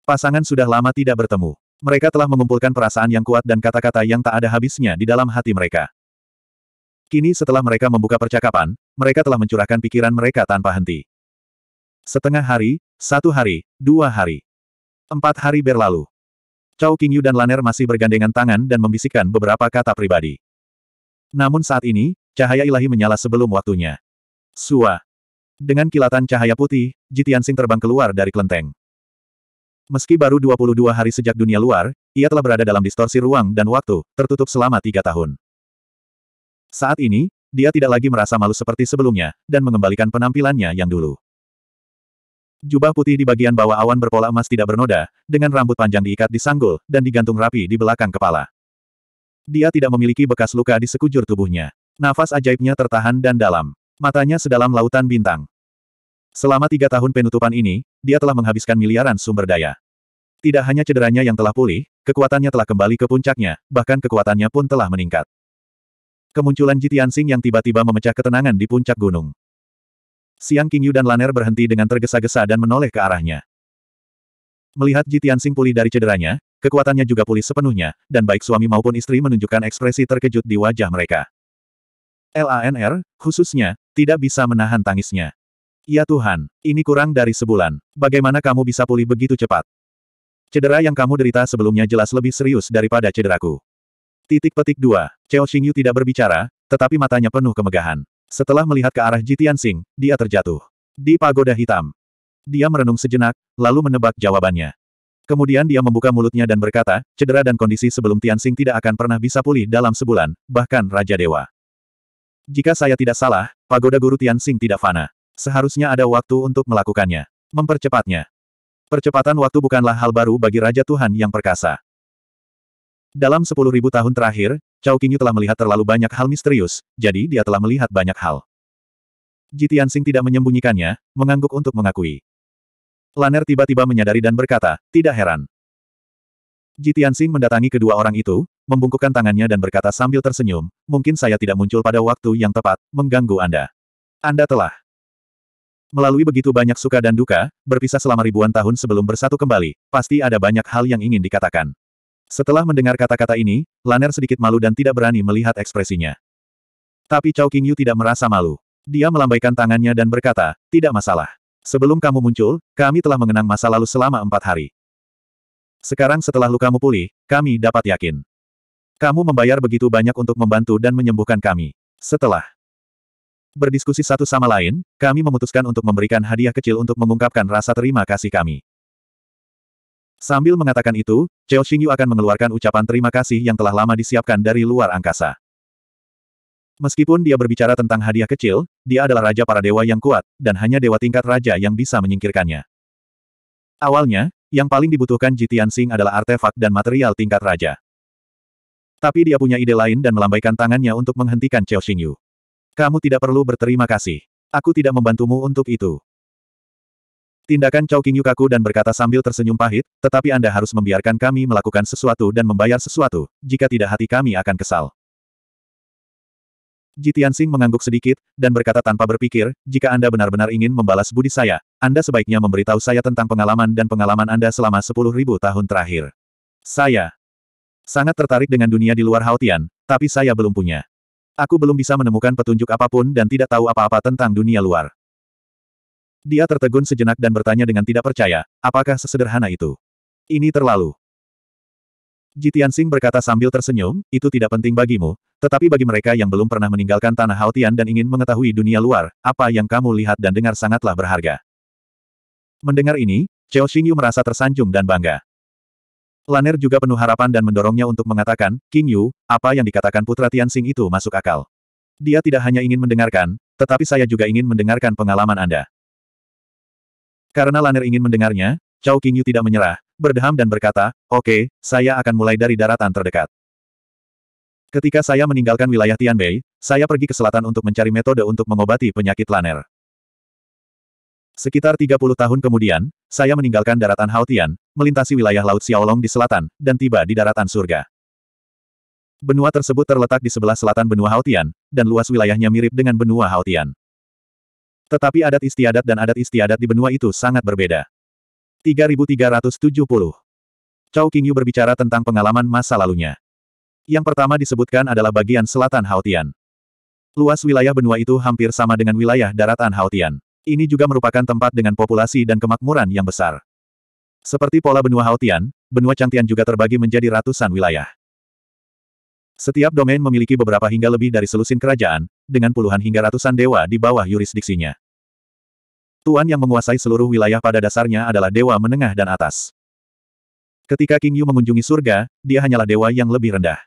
Pasangan sudah lama tidak bertemu. Mereka telah mengumpulkan perasaan yang kuat dan kata-kata yang tak ada habisnya di dalam hati mereka. Kini setelah mereka membuka percakapan, mereka telah mencurahkan pikiran mereka tanpa henti. Setengah hari, satu hari, dua hari. Empat hari berlalu. Cao Qingyu dan Laner masih bergandengan tangan dan membisikkan beberapa kata pribadi. Namun saat ini, cahaya ilahi menyala sebelum waktunya. Sua. Dengan kilatan cahaya putih, Jitiansing terbang keluar dari kelenteng. Meski baru 22 hari sejak dunia luar, ia telah berada dalam distorsi ruang dan waktu, tertutup selama tiga tahun. Saat ini, dia tidak lagi merasa malu seperti sebelumnya, dan mengembalikan penampilannya yang dulu. Jubah putih di bagian bawah awan berpola emas tidak bernoda, dengan rambut panjang diikat di sanggul, dan digantung rapi di belakang kepala. Dia tidak memiliki bekas luka di sekujur tubuhnya. Nafas ajaibnya tertahan dan dalam. Matanya sedalam lautan bintang. Selama tiga tahun penutupan ini, dia telah menghabiskan miliaran sumber daya. Tidak hanya cederanya yang telah pulih, kekuatannya telah kembali ke puncaknya, bahkan kekuatannya pun telah meningkat. Kemunculan Sing yang tiba-tiba memecah ketenangan di puncak gunung. Siang Qingyu dan Laner berhenti dengan tergesa-gesa dan menoleh ke arahnya. Melihat Sing pulih dari cederanya, kekuatannya juga pulih sepenuhnya, dan baik suami maupun istri menunjukkan ekspresi terkejut di wajah mereka. LANR, khususnya, tidak bisa menahan tangisnya. Ya Tuhan, ini kurang dari sebulan. Bagaimana kamu bisa pulih begitu cepat? Cedera yang kamu derita sebelumnya jelas lebih serius daripada cederaku. Titik petik dua. Cao Xingyu tidak berbicara, tetapi matanya penuh kemegahan. Setelah melihat ke arah Jitian Sing, dia terjatuh. Di pagoda hitam. Dia merenung sejenak, lalu menebak jawabannya. Kemudian dia membuka mulutnya dan berkata, cedera dan kondisi sebelum Tian Sing tidak akan pernah bisa pulih dalam sebulan, bahkan Raja Dewa. Jika saya tidak salah, pagoda guru Tian Sing tidak fana. Seharusnya ada waktu untuk melakukannya. Mempercepatnya. Percepatan waktu bukanlah hal baru bagi Raja Tuhan yang perkasa. Dalam sepuluh ribu tahun terakhir, Cao Qingyu telah melihat terlalu banyak hal misterius, jadi dia telah melihat banyak hal. Ji tidak menyembunyikannya, mengangguk untuk mengakui. Laner tiba-tiba menyadari dan berkata, tidak heran. Ji mendatangi kedua orang itu, membungkukkan tangannya dan berkata sambil tersenyum, mungkin saya tidak muncul pada waktu yang tepat, mengganggu Anda. Anda telah Melalui begitu banyak suka dan duka, berpisah selama ribuan tahun sebelum bersatu kembali, pasti ada banyak hal yang ingin dikatakan. Setelah mendengar kata-kata ini, Laner sedikit malu dan tidak berani melihat ekspresinya. Tapi Chow King Yu tidak merasa malu. Dia melambaikan tangannya dan berkata, tidak masalah. Sebelum kamu muncul, kami telah mengenang masa lalu selama empat hari. Sekarang setelah lukamu pulih, kami dapat yakin. Kamu membayar begitu banyak untuk membantu dan menyembuhkan kami. Setelah berdiskusi satu sama lain, kami memutuskan untuk memberikan hadiah kecil untuk mengungkapkan rasa terima kasih kami. Sambil mengatakan itu, Chao Xingyu akan mengeluarkan ucapan terima kasih yang telah lama disiapkan dari luar angkasa. Meskipun dia berbicara tentang hadiah kecil, dia adalah raja para dewa yang kuat, dan hanya dewa tingkat raja yang bisa menyingkirkannya. Awalnya, yang paling dibutuhkan Jitian Sing adalah artefak dan material tingkat raja. Tapi dia punya ide lain dan melambaikan tangannya untuk menghentikan Chao Xingyu. Kamu tidak perlu berterima kasih. Aku tidak membantumu untuk itu. Tindakan Chow King kaku dan berkata sambil tersenyum pahit, tetapi Anda harus membiarkan kami melakukan sesuatu dan membayar sesuatu, jika tidak hati kami akan kesal. Jitian Sing mengangguk sedikit, dan berkata tanpa berpikir, jika Anda benar-benar ingin membalas budi saya, Anda sebaiknya memberitahu saya tentang pengalaman dan pengalaman Anda selama 10.000 tahun terakhir. Saya sangat tertarik dengan dunia di luar Haotian, tapi saya belum punya. Aku belum bisa menemukan petunjuk apapun dan tidak tahu apa-apa tentang dunia luar. Dia tertegun sejenak dan bertanya dengan tidak percaya, apakah sesederhana itu? Ini terlalu. Jitian Sing berkata sambil tersenyum, itu tidak penting bagimu, tetapi bagi mereka yang belum pernah meninggalkan tanah Haotian dan ingin mengetahui dunia luar, apa yang kamu lihat dan dengar sangatlah berharga. Mendengar ini, Cao Xingyu merasa tersanjung dan bangga. Laner juga penuh harapan dan mendorongnya untuk mengatakan, King Yu, apa yang dikatakan putra Tian Sing itu masuk akal. Dia tidak hanya ingin mendengarkan, tetapi saya juga ingin mendengarkan pengalaman Anda. Karena Laner ingin mendengarnya, Cao Qingyu tidak menyerah, berdeham dan berkata, oke, okay, saya akan mulai dari daratan terdekat. Ketika saya meninggalkan wilayah Tianbei, saya pergi ke selatan untuk mencari metode untuk mengobati penyakit Laner. Sekitar 30 tahun kemudian, saya meninggalkan daratan Haotian, melintasi wilayah Laut Xiaolong di selatan, dan tiba di daratan surga. Benua tersebut terletak di sebelah selatan benua Haotian, dan luas wilayahnya mirip dengan benua Haotian. Tetapi adat istiadat dan adat istiadat di benua itu sangat berbeda. 3370 Cao Qingyu berbicara tentang pengalaman masa lalunya. Yang pertama disebutkan adalah bagian selatan Haotian. Luas wilayah benua itu hampir sama dengan wilayah daratan Haotian. Ini juga merupakan tempat dengan populasi dan kemakmuran yang besar. Seperti pola benua Haotian, benua Changtian juga terbagi menjadi ratusan wilayah. Setiap domain memiliki beberapa hingga lebih dari selusin kerajaan, dengan puluhan hingga ratusan dewa di bawah yurisdiksinya. Tuan yang menguasai seluruh wilayah pada dasarnya adalah dewa menengah dan atas. Ketika King Yu mengunjungi surga, dia hanyalah dewa yang lebih rendah.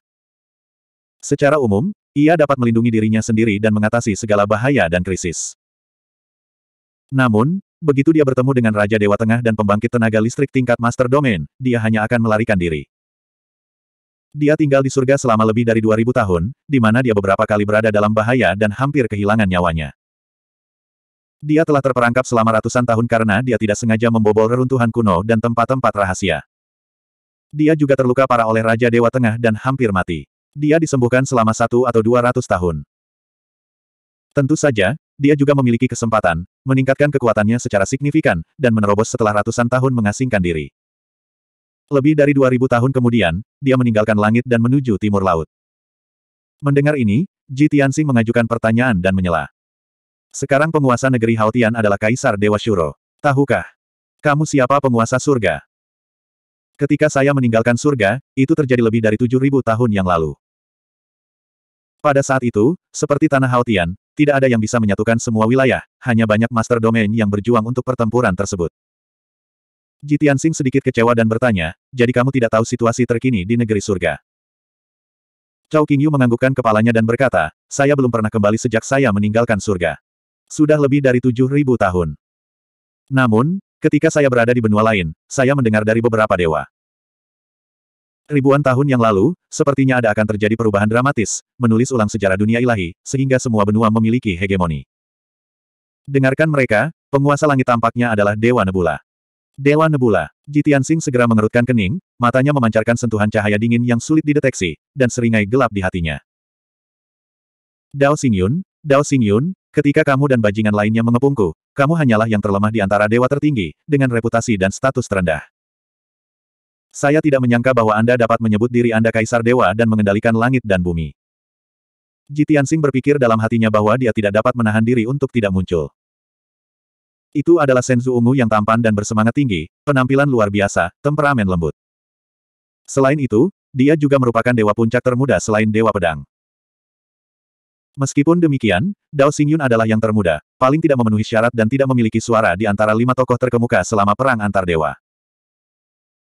Secara umum, ia dapat melindungi dirinya sendiri dan mengatasi segala bahaya dan krisis. Namun, begitu dia bertemu dengan Raja Dewa Tengah dan pembangkit tenaga listrik tingkat Master Domain, dia hanya akan melarikan diri. Dia tinggal di surga selama lebih dari 2000 tahun, di mana dia beberapa kali berada dalam bahaya dan hampir kehilangan nyawanya. Dia telah terperangkap selama ratusan tahun karena dia tidak sengaja membobol reruntuhan kuno dan tempat-tempat rahasia. Dia juga terluka parah oleh Raja Dewa Tengah dan hampir mati. Dia disembuhkan selama satu atau dua ratus tahun. Tentu saja, dia juga memiliki kesempatan, meningkatkan kekuatannya secara signifikan, dan menerobos setelah ratusan tahun mengasingkan diri. Lebih dari dua ribu tahun kemudian, dia meninggalkan langit dan menuju timur laut. Mendengar ini, Ji Tianxing mengajukan pertanyaan dan menyela. Sekarang penguasa negeri Haotian adalah Kaisar Dewa Shuro. Tahukah? Kamu siapa penguasa surga? Ketika saya meninggalkan surga, itu terjadi lebih dari 7.000 tahun yang lalu. Pada saat itu, seperti tanah Haotian, tidak ada yang bisa menyatukan semua wilayah, hanya banyak master domain yang berjuang untuk pertempuran tersebut. Jitian Sing sedikit kecewa dan bertanya, jadi kamu tidak tahu situasi terkini di negeri surga. Cao Qingyu menganggukkan kepalanya dan berkata, saya belum pernah kembali sejak saya meninggalkan surga sudah lebih dari tujuh ribu tahun. Namun, ketika saya berada di benua lain, saya mendengar dari beberapa dewa. Ribuan tahun yang lalu, sepertinya ada akan terjadi perubahan dramatis, menulis ulang sejarah dunia ilahi, sehingga semua benua memiliki hegemoni. Dengarkan mereka, penguasa langit tampaknya adalah Dewa Nebula. Dewa Nebula, Jitian Sing segera mengerutkan kening, matanya memancarkan sentuhan cahaya dingin yang sulit dideteksi, dan seringai gelap di hatinya. Dao Xingyun, Dao Xingyun, ketika kamu dan bajingan lainnya mengepungku, kamu hanyalah yang terlemah di antara dewa tertinggi, dengan reputasi dan status terendah. Saya tidak menyangka bahwa Anda dapat menyebut diri Anda kaisar dewa dan mengendalikan langit dan bumi. Jitiansing berpikir dalam hatinya bahwa dia tidak dapat menahan diri untuk tidak muncul. Itu adalah Senzu Ungu yang tampan dan bersemangat tinggi, penampilan luar biasa, temperamen lembut. Selain itu, dia juga merupakan dewa puncak termuda selain dewa pedang. Meskipun demikian, Dao Xingyun adalah yang termuda, paling tidak memenuhi syarat dan tidak memiliki suara di antara lima tokoh terkemuka selama perang antar dewa.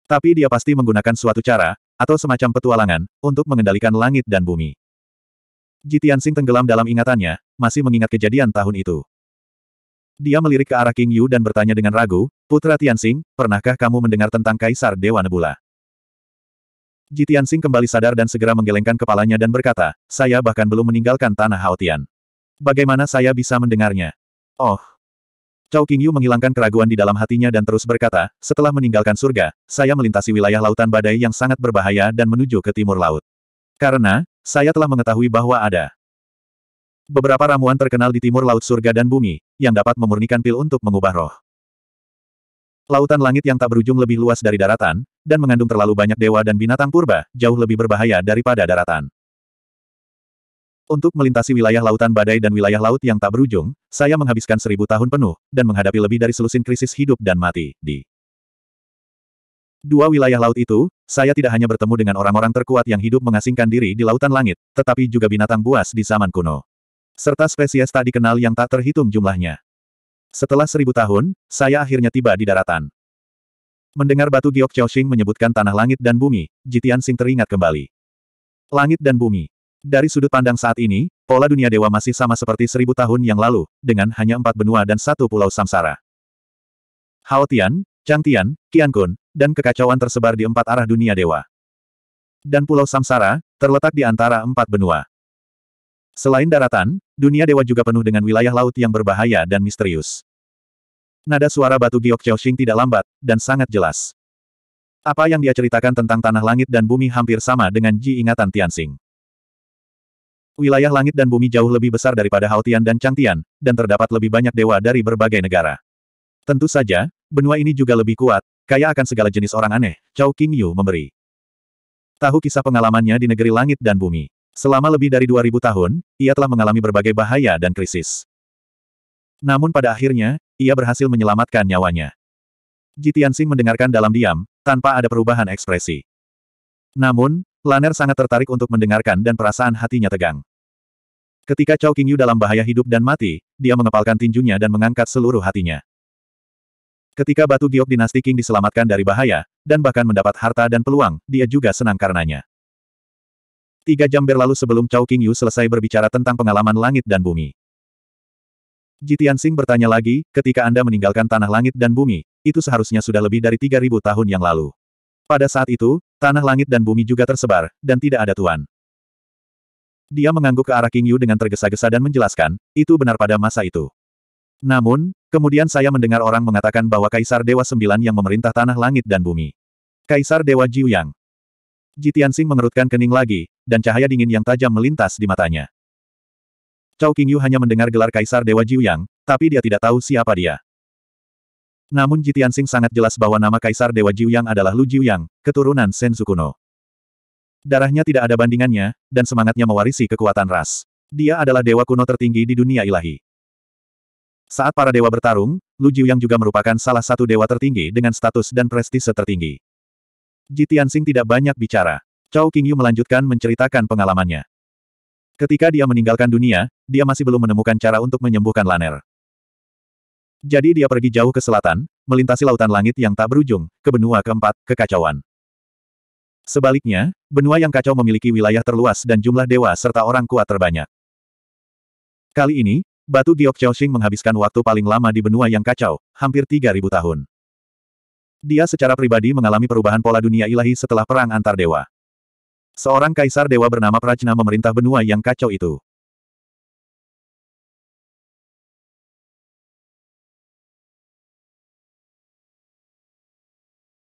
Tapi dia pasti menggunakan suatu cara, atau semacam petualangan, untuk mengendalikan langit dan bumi. Ji Tianxing tenggelam dalam ingatannya, masih mengingat kejadian tahun itu. Dia melirik ke arah King Yu dan bertanya dengan ragu, Putra Tianxing, pernahkah kamu mendengar tentang Kaisar Dewa Nebula? Jitian Sing kembali sadar dan segera menggelengkan kepalanya dan berkata, saya bahkan belum meninggalkan tanah Haotian. Bagaimana saya bisa mendengarnya? Oh. Cao Qingyu menghilangkan keraguan di dalam hatinya dan terus berkata, setelah meninggalkan surga, saya melintasi wilayah lautan badai yang sangat berbahaya dan menuju ke timur laut. Karena, saya telah mengetahui bahwa ada beberapa ramuan terkenal di timur laut surga dan bumi, yang dapat memurnikan pil untuk mengubah roh. Lautan langit yang tak berujung lebih luas dari daratan, dan mengandung terlalu banyak dewa dan binatang purba, jauh lebih berbahaya daripada daratan. Untuk melintasi wilayah lautan badai dan wilayah laut yang tak berujung, saya menghabiskan seribu tahun penuh, dan menghadapi lebih dari selusin krisis hidup dan mati, di Dua wilayah laut itu, saya tidak hanya bertemu dengan orang-orang terkuat yang hidup mengasingkan diri di lautan langit, tetapi juga binatang buas di zaman kuno. Serta spesies tak dikenal yang tak terhitung jumlahnya. Setelah seribu tahun, saya akhirnya tiba di daratan. Mendengar batu giok Chaoxing menyebutkan tanah langit dan bumi, Jitian Sing teringat kembali. Langit dan bumi. Dari sudut pandang saat ini, pola dunia dewa masih sama seperti seribu tahun yang lalu, dengan hanya empat benua dan satu pulau samsara. Hao Tian, Chang Tian, Qian Kun, dan kekacauan tersebar di empat arah dunia dewa. Dan pulau samsara, terletak di antara empat benua. Selain daratan, dunia dewa juga penuh dengan wilayah laut yang berbahaya dan misterius. Nada suara batu giok Chaoxing tidak lambat, dan sangat jelas. Apa yang dia ceritakan tentang tanah langit dan bumi hampir sama dengan Ji ingatan Tianxing. Wilayah langit dan bumi jauh lebih besar daripada Haotian dan Changtian, dan terdapat lebih banyak dewa dari berbagai negara. Tentu saja, benua ini juga lebih kuat, kaya akan segala jenis orang aneh, Chao Qingyu memberi. Tahu kisah pengalamannya di negeri langit dan bumi. Selama lebih dari 2000 tahun, ia telah mengalami berbagai bahaya dan krisis. Namun pada akhirnya, ia berhasil menyelamatkan nyawanya. Jitiansing mendengarkan dalam diam, tanpa ada perubahan ekspresi. Namun, Laner sangat tertarik untuk mendengarkan dan perasaan hatinya tegang. Ketika Chao Qingyu dalam bahaya hidup dan mati, dia mengepalkan tinjunya dan mengangkat seluruh hatinya. Ketika batu giok dinasti King diselamatkan dari bahaya, dan bahkan mendapat harta dan peluang, dia juga senang karenanya. Tiga jam berlalu sebelum Cao King Yu selesai berbicara tentang pengalaman langit dan bumi. Jitian Sing bertanya lagi, ketika Anda meninggalkan tanah langit dan bumi, itu seharusnya sudah lebih dari 3.000 tahun yang lalu. Pada saat itu, tanah langit dan bumi juga tersebar, dan tidak ada tuan. Dia mengangguk ke arah King Yu dengan tergesa-gesa dan menjelaskan, itu benar pada masa itu. Namun, kemudian saya mendengar orang mengatakan bahwa Kaisar Dewa Sembilan yang memerintah tanah langit dan bumi. Kaisar Dewa Jiuyang. Jitian Sing mengerutkan kening lagi, dan cahaya dingin yang tajam melintas di matanya. Cao Qingyu hanya mendengar gelar Kaisar Dewa Jiuyang, tapi dia tidak tahu siapa dia. Namun Jitian Sing sangat jelas bahwa nama Kaisar Dewa Jiuyang adalah Lu Jiuyang, keturunan Senzu kuno. Darahnya tidak ada bandingannya, dan semangatnya mewarisi kekuatan ras. Dia adalah dewa kuno tertinggi di dunia ilahi. Saat para dewa bertarung, Lu Jiuyang juga merupakan salah satu dewa tertinggi dengan status dan prestise tertinggi. Jitian Sing tidak banyak bicara. Cao Qingyu melanjutkan menceritakan pengalamannya. Ketika dia meninggalkan dunia, dia masih belum menemukan cara untuk menyembuhkan Laner. Jadi dia pergi jauh ke selatan, melintasi lautan langit yang tak berujung, ke benua keempat, kekacauan. Sebaliknya, benua yang kacau memiliki wilayah terluas dan jumlah dewa serta orang kuat terbanyak. Kali ini, Batu Giok Chaoxing menghabiskan waktu paling lama di benua yang kacau, hampir 3.000 tahun. Dia secara pribadi mengalami perubahan pola dunia ilahi setelah perang antar dewa. Seorang kaisar dewa bernama Prajna memerintah benua yang kacau itu.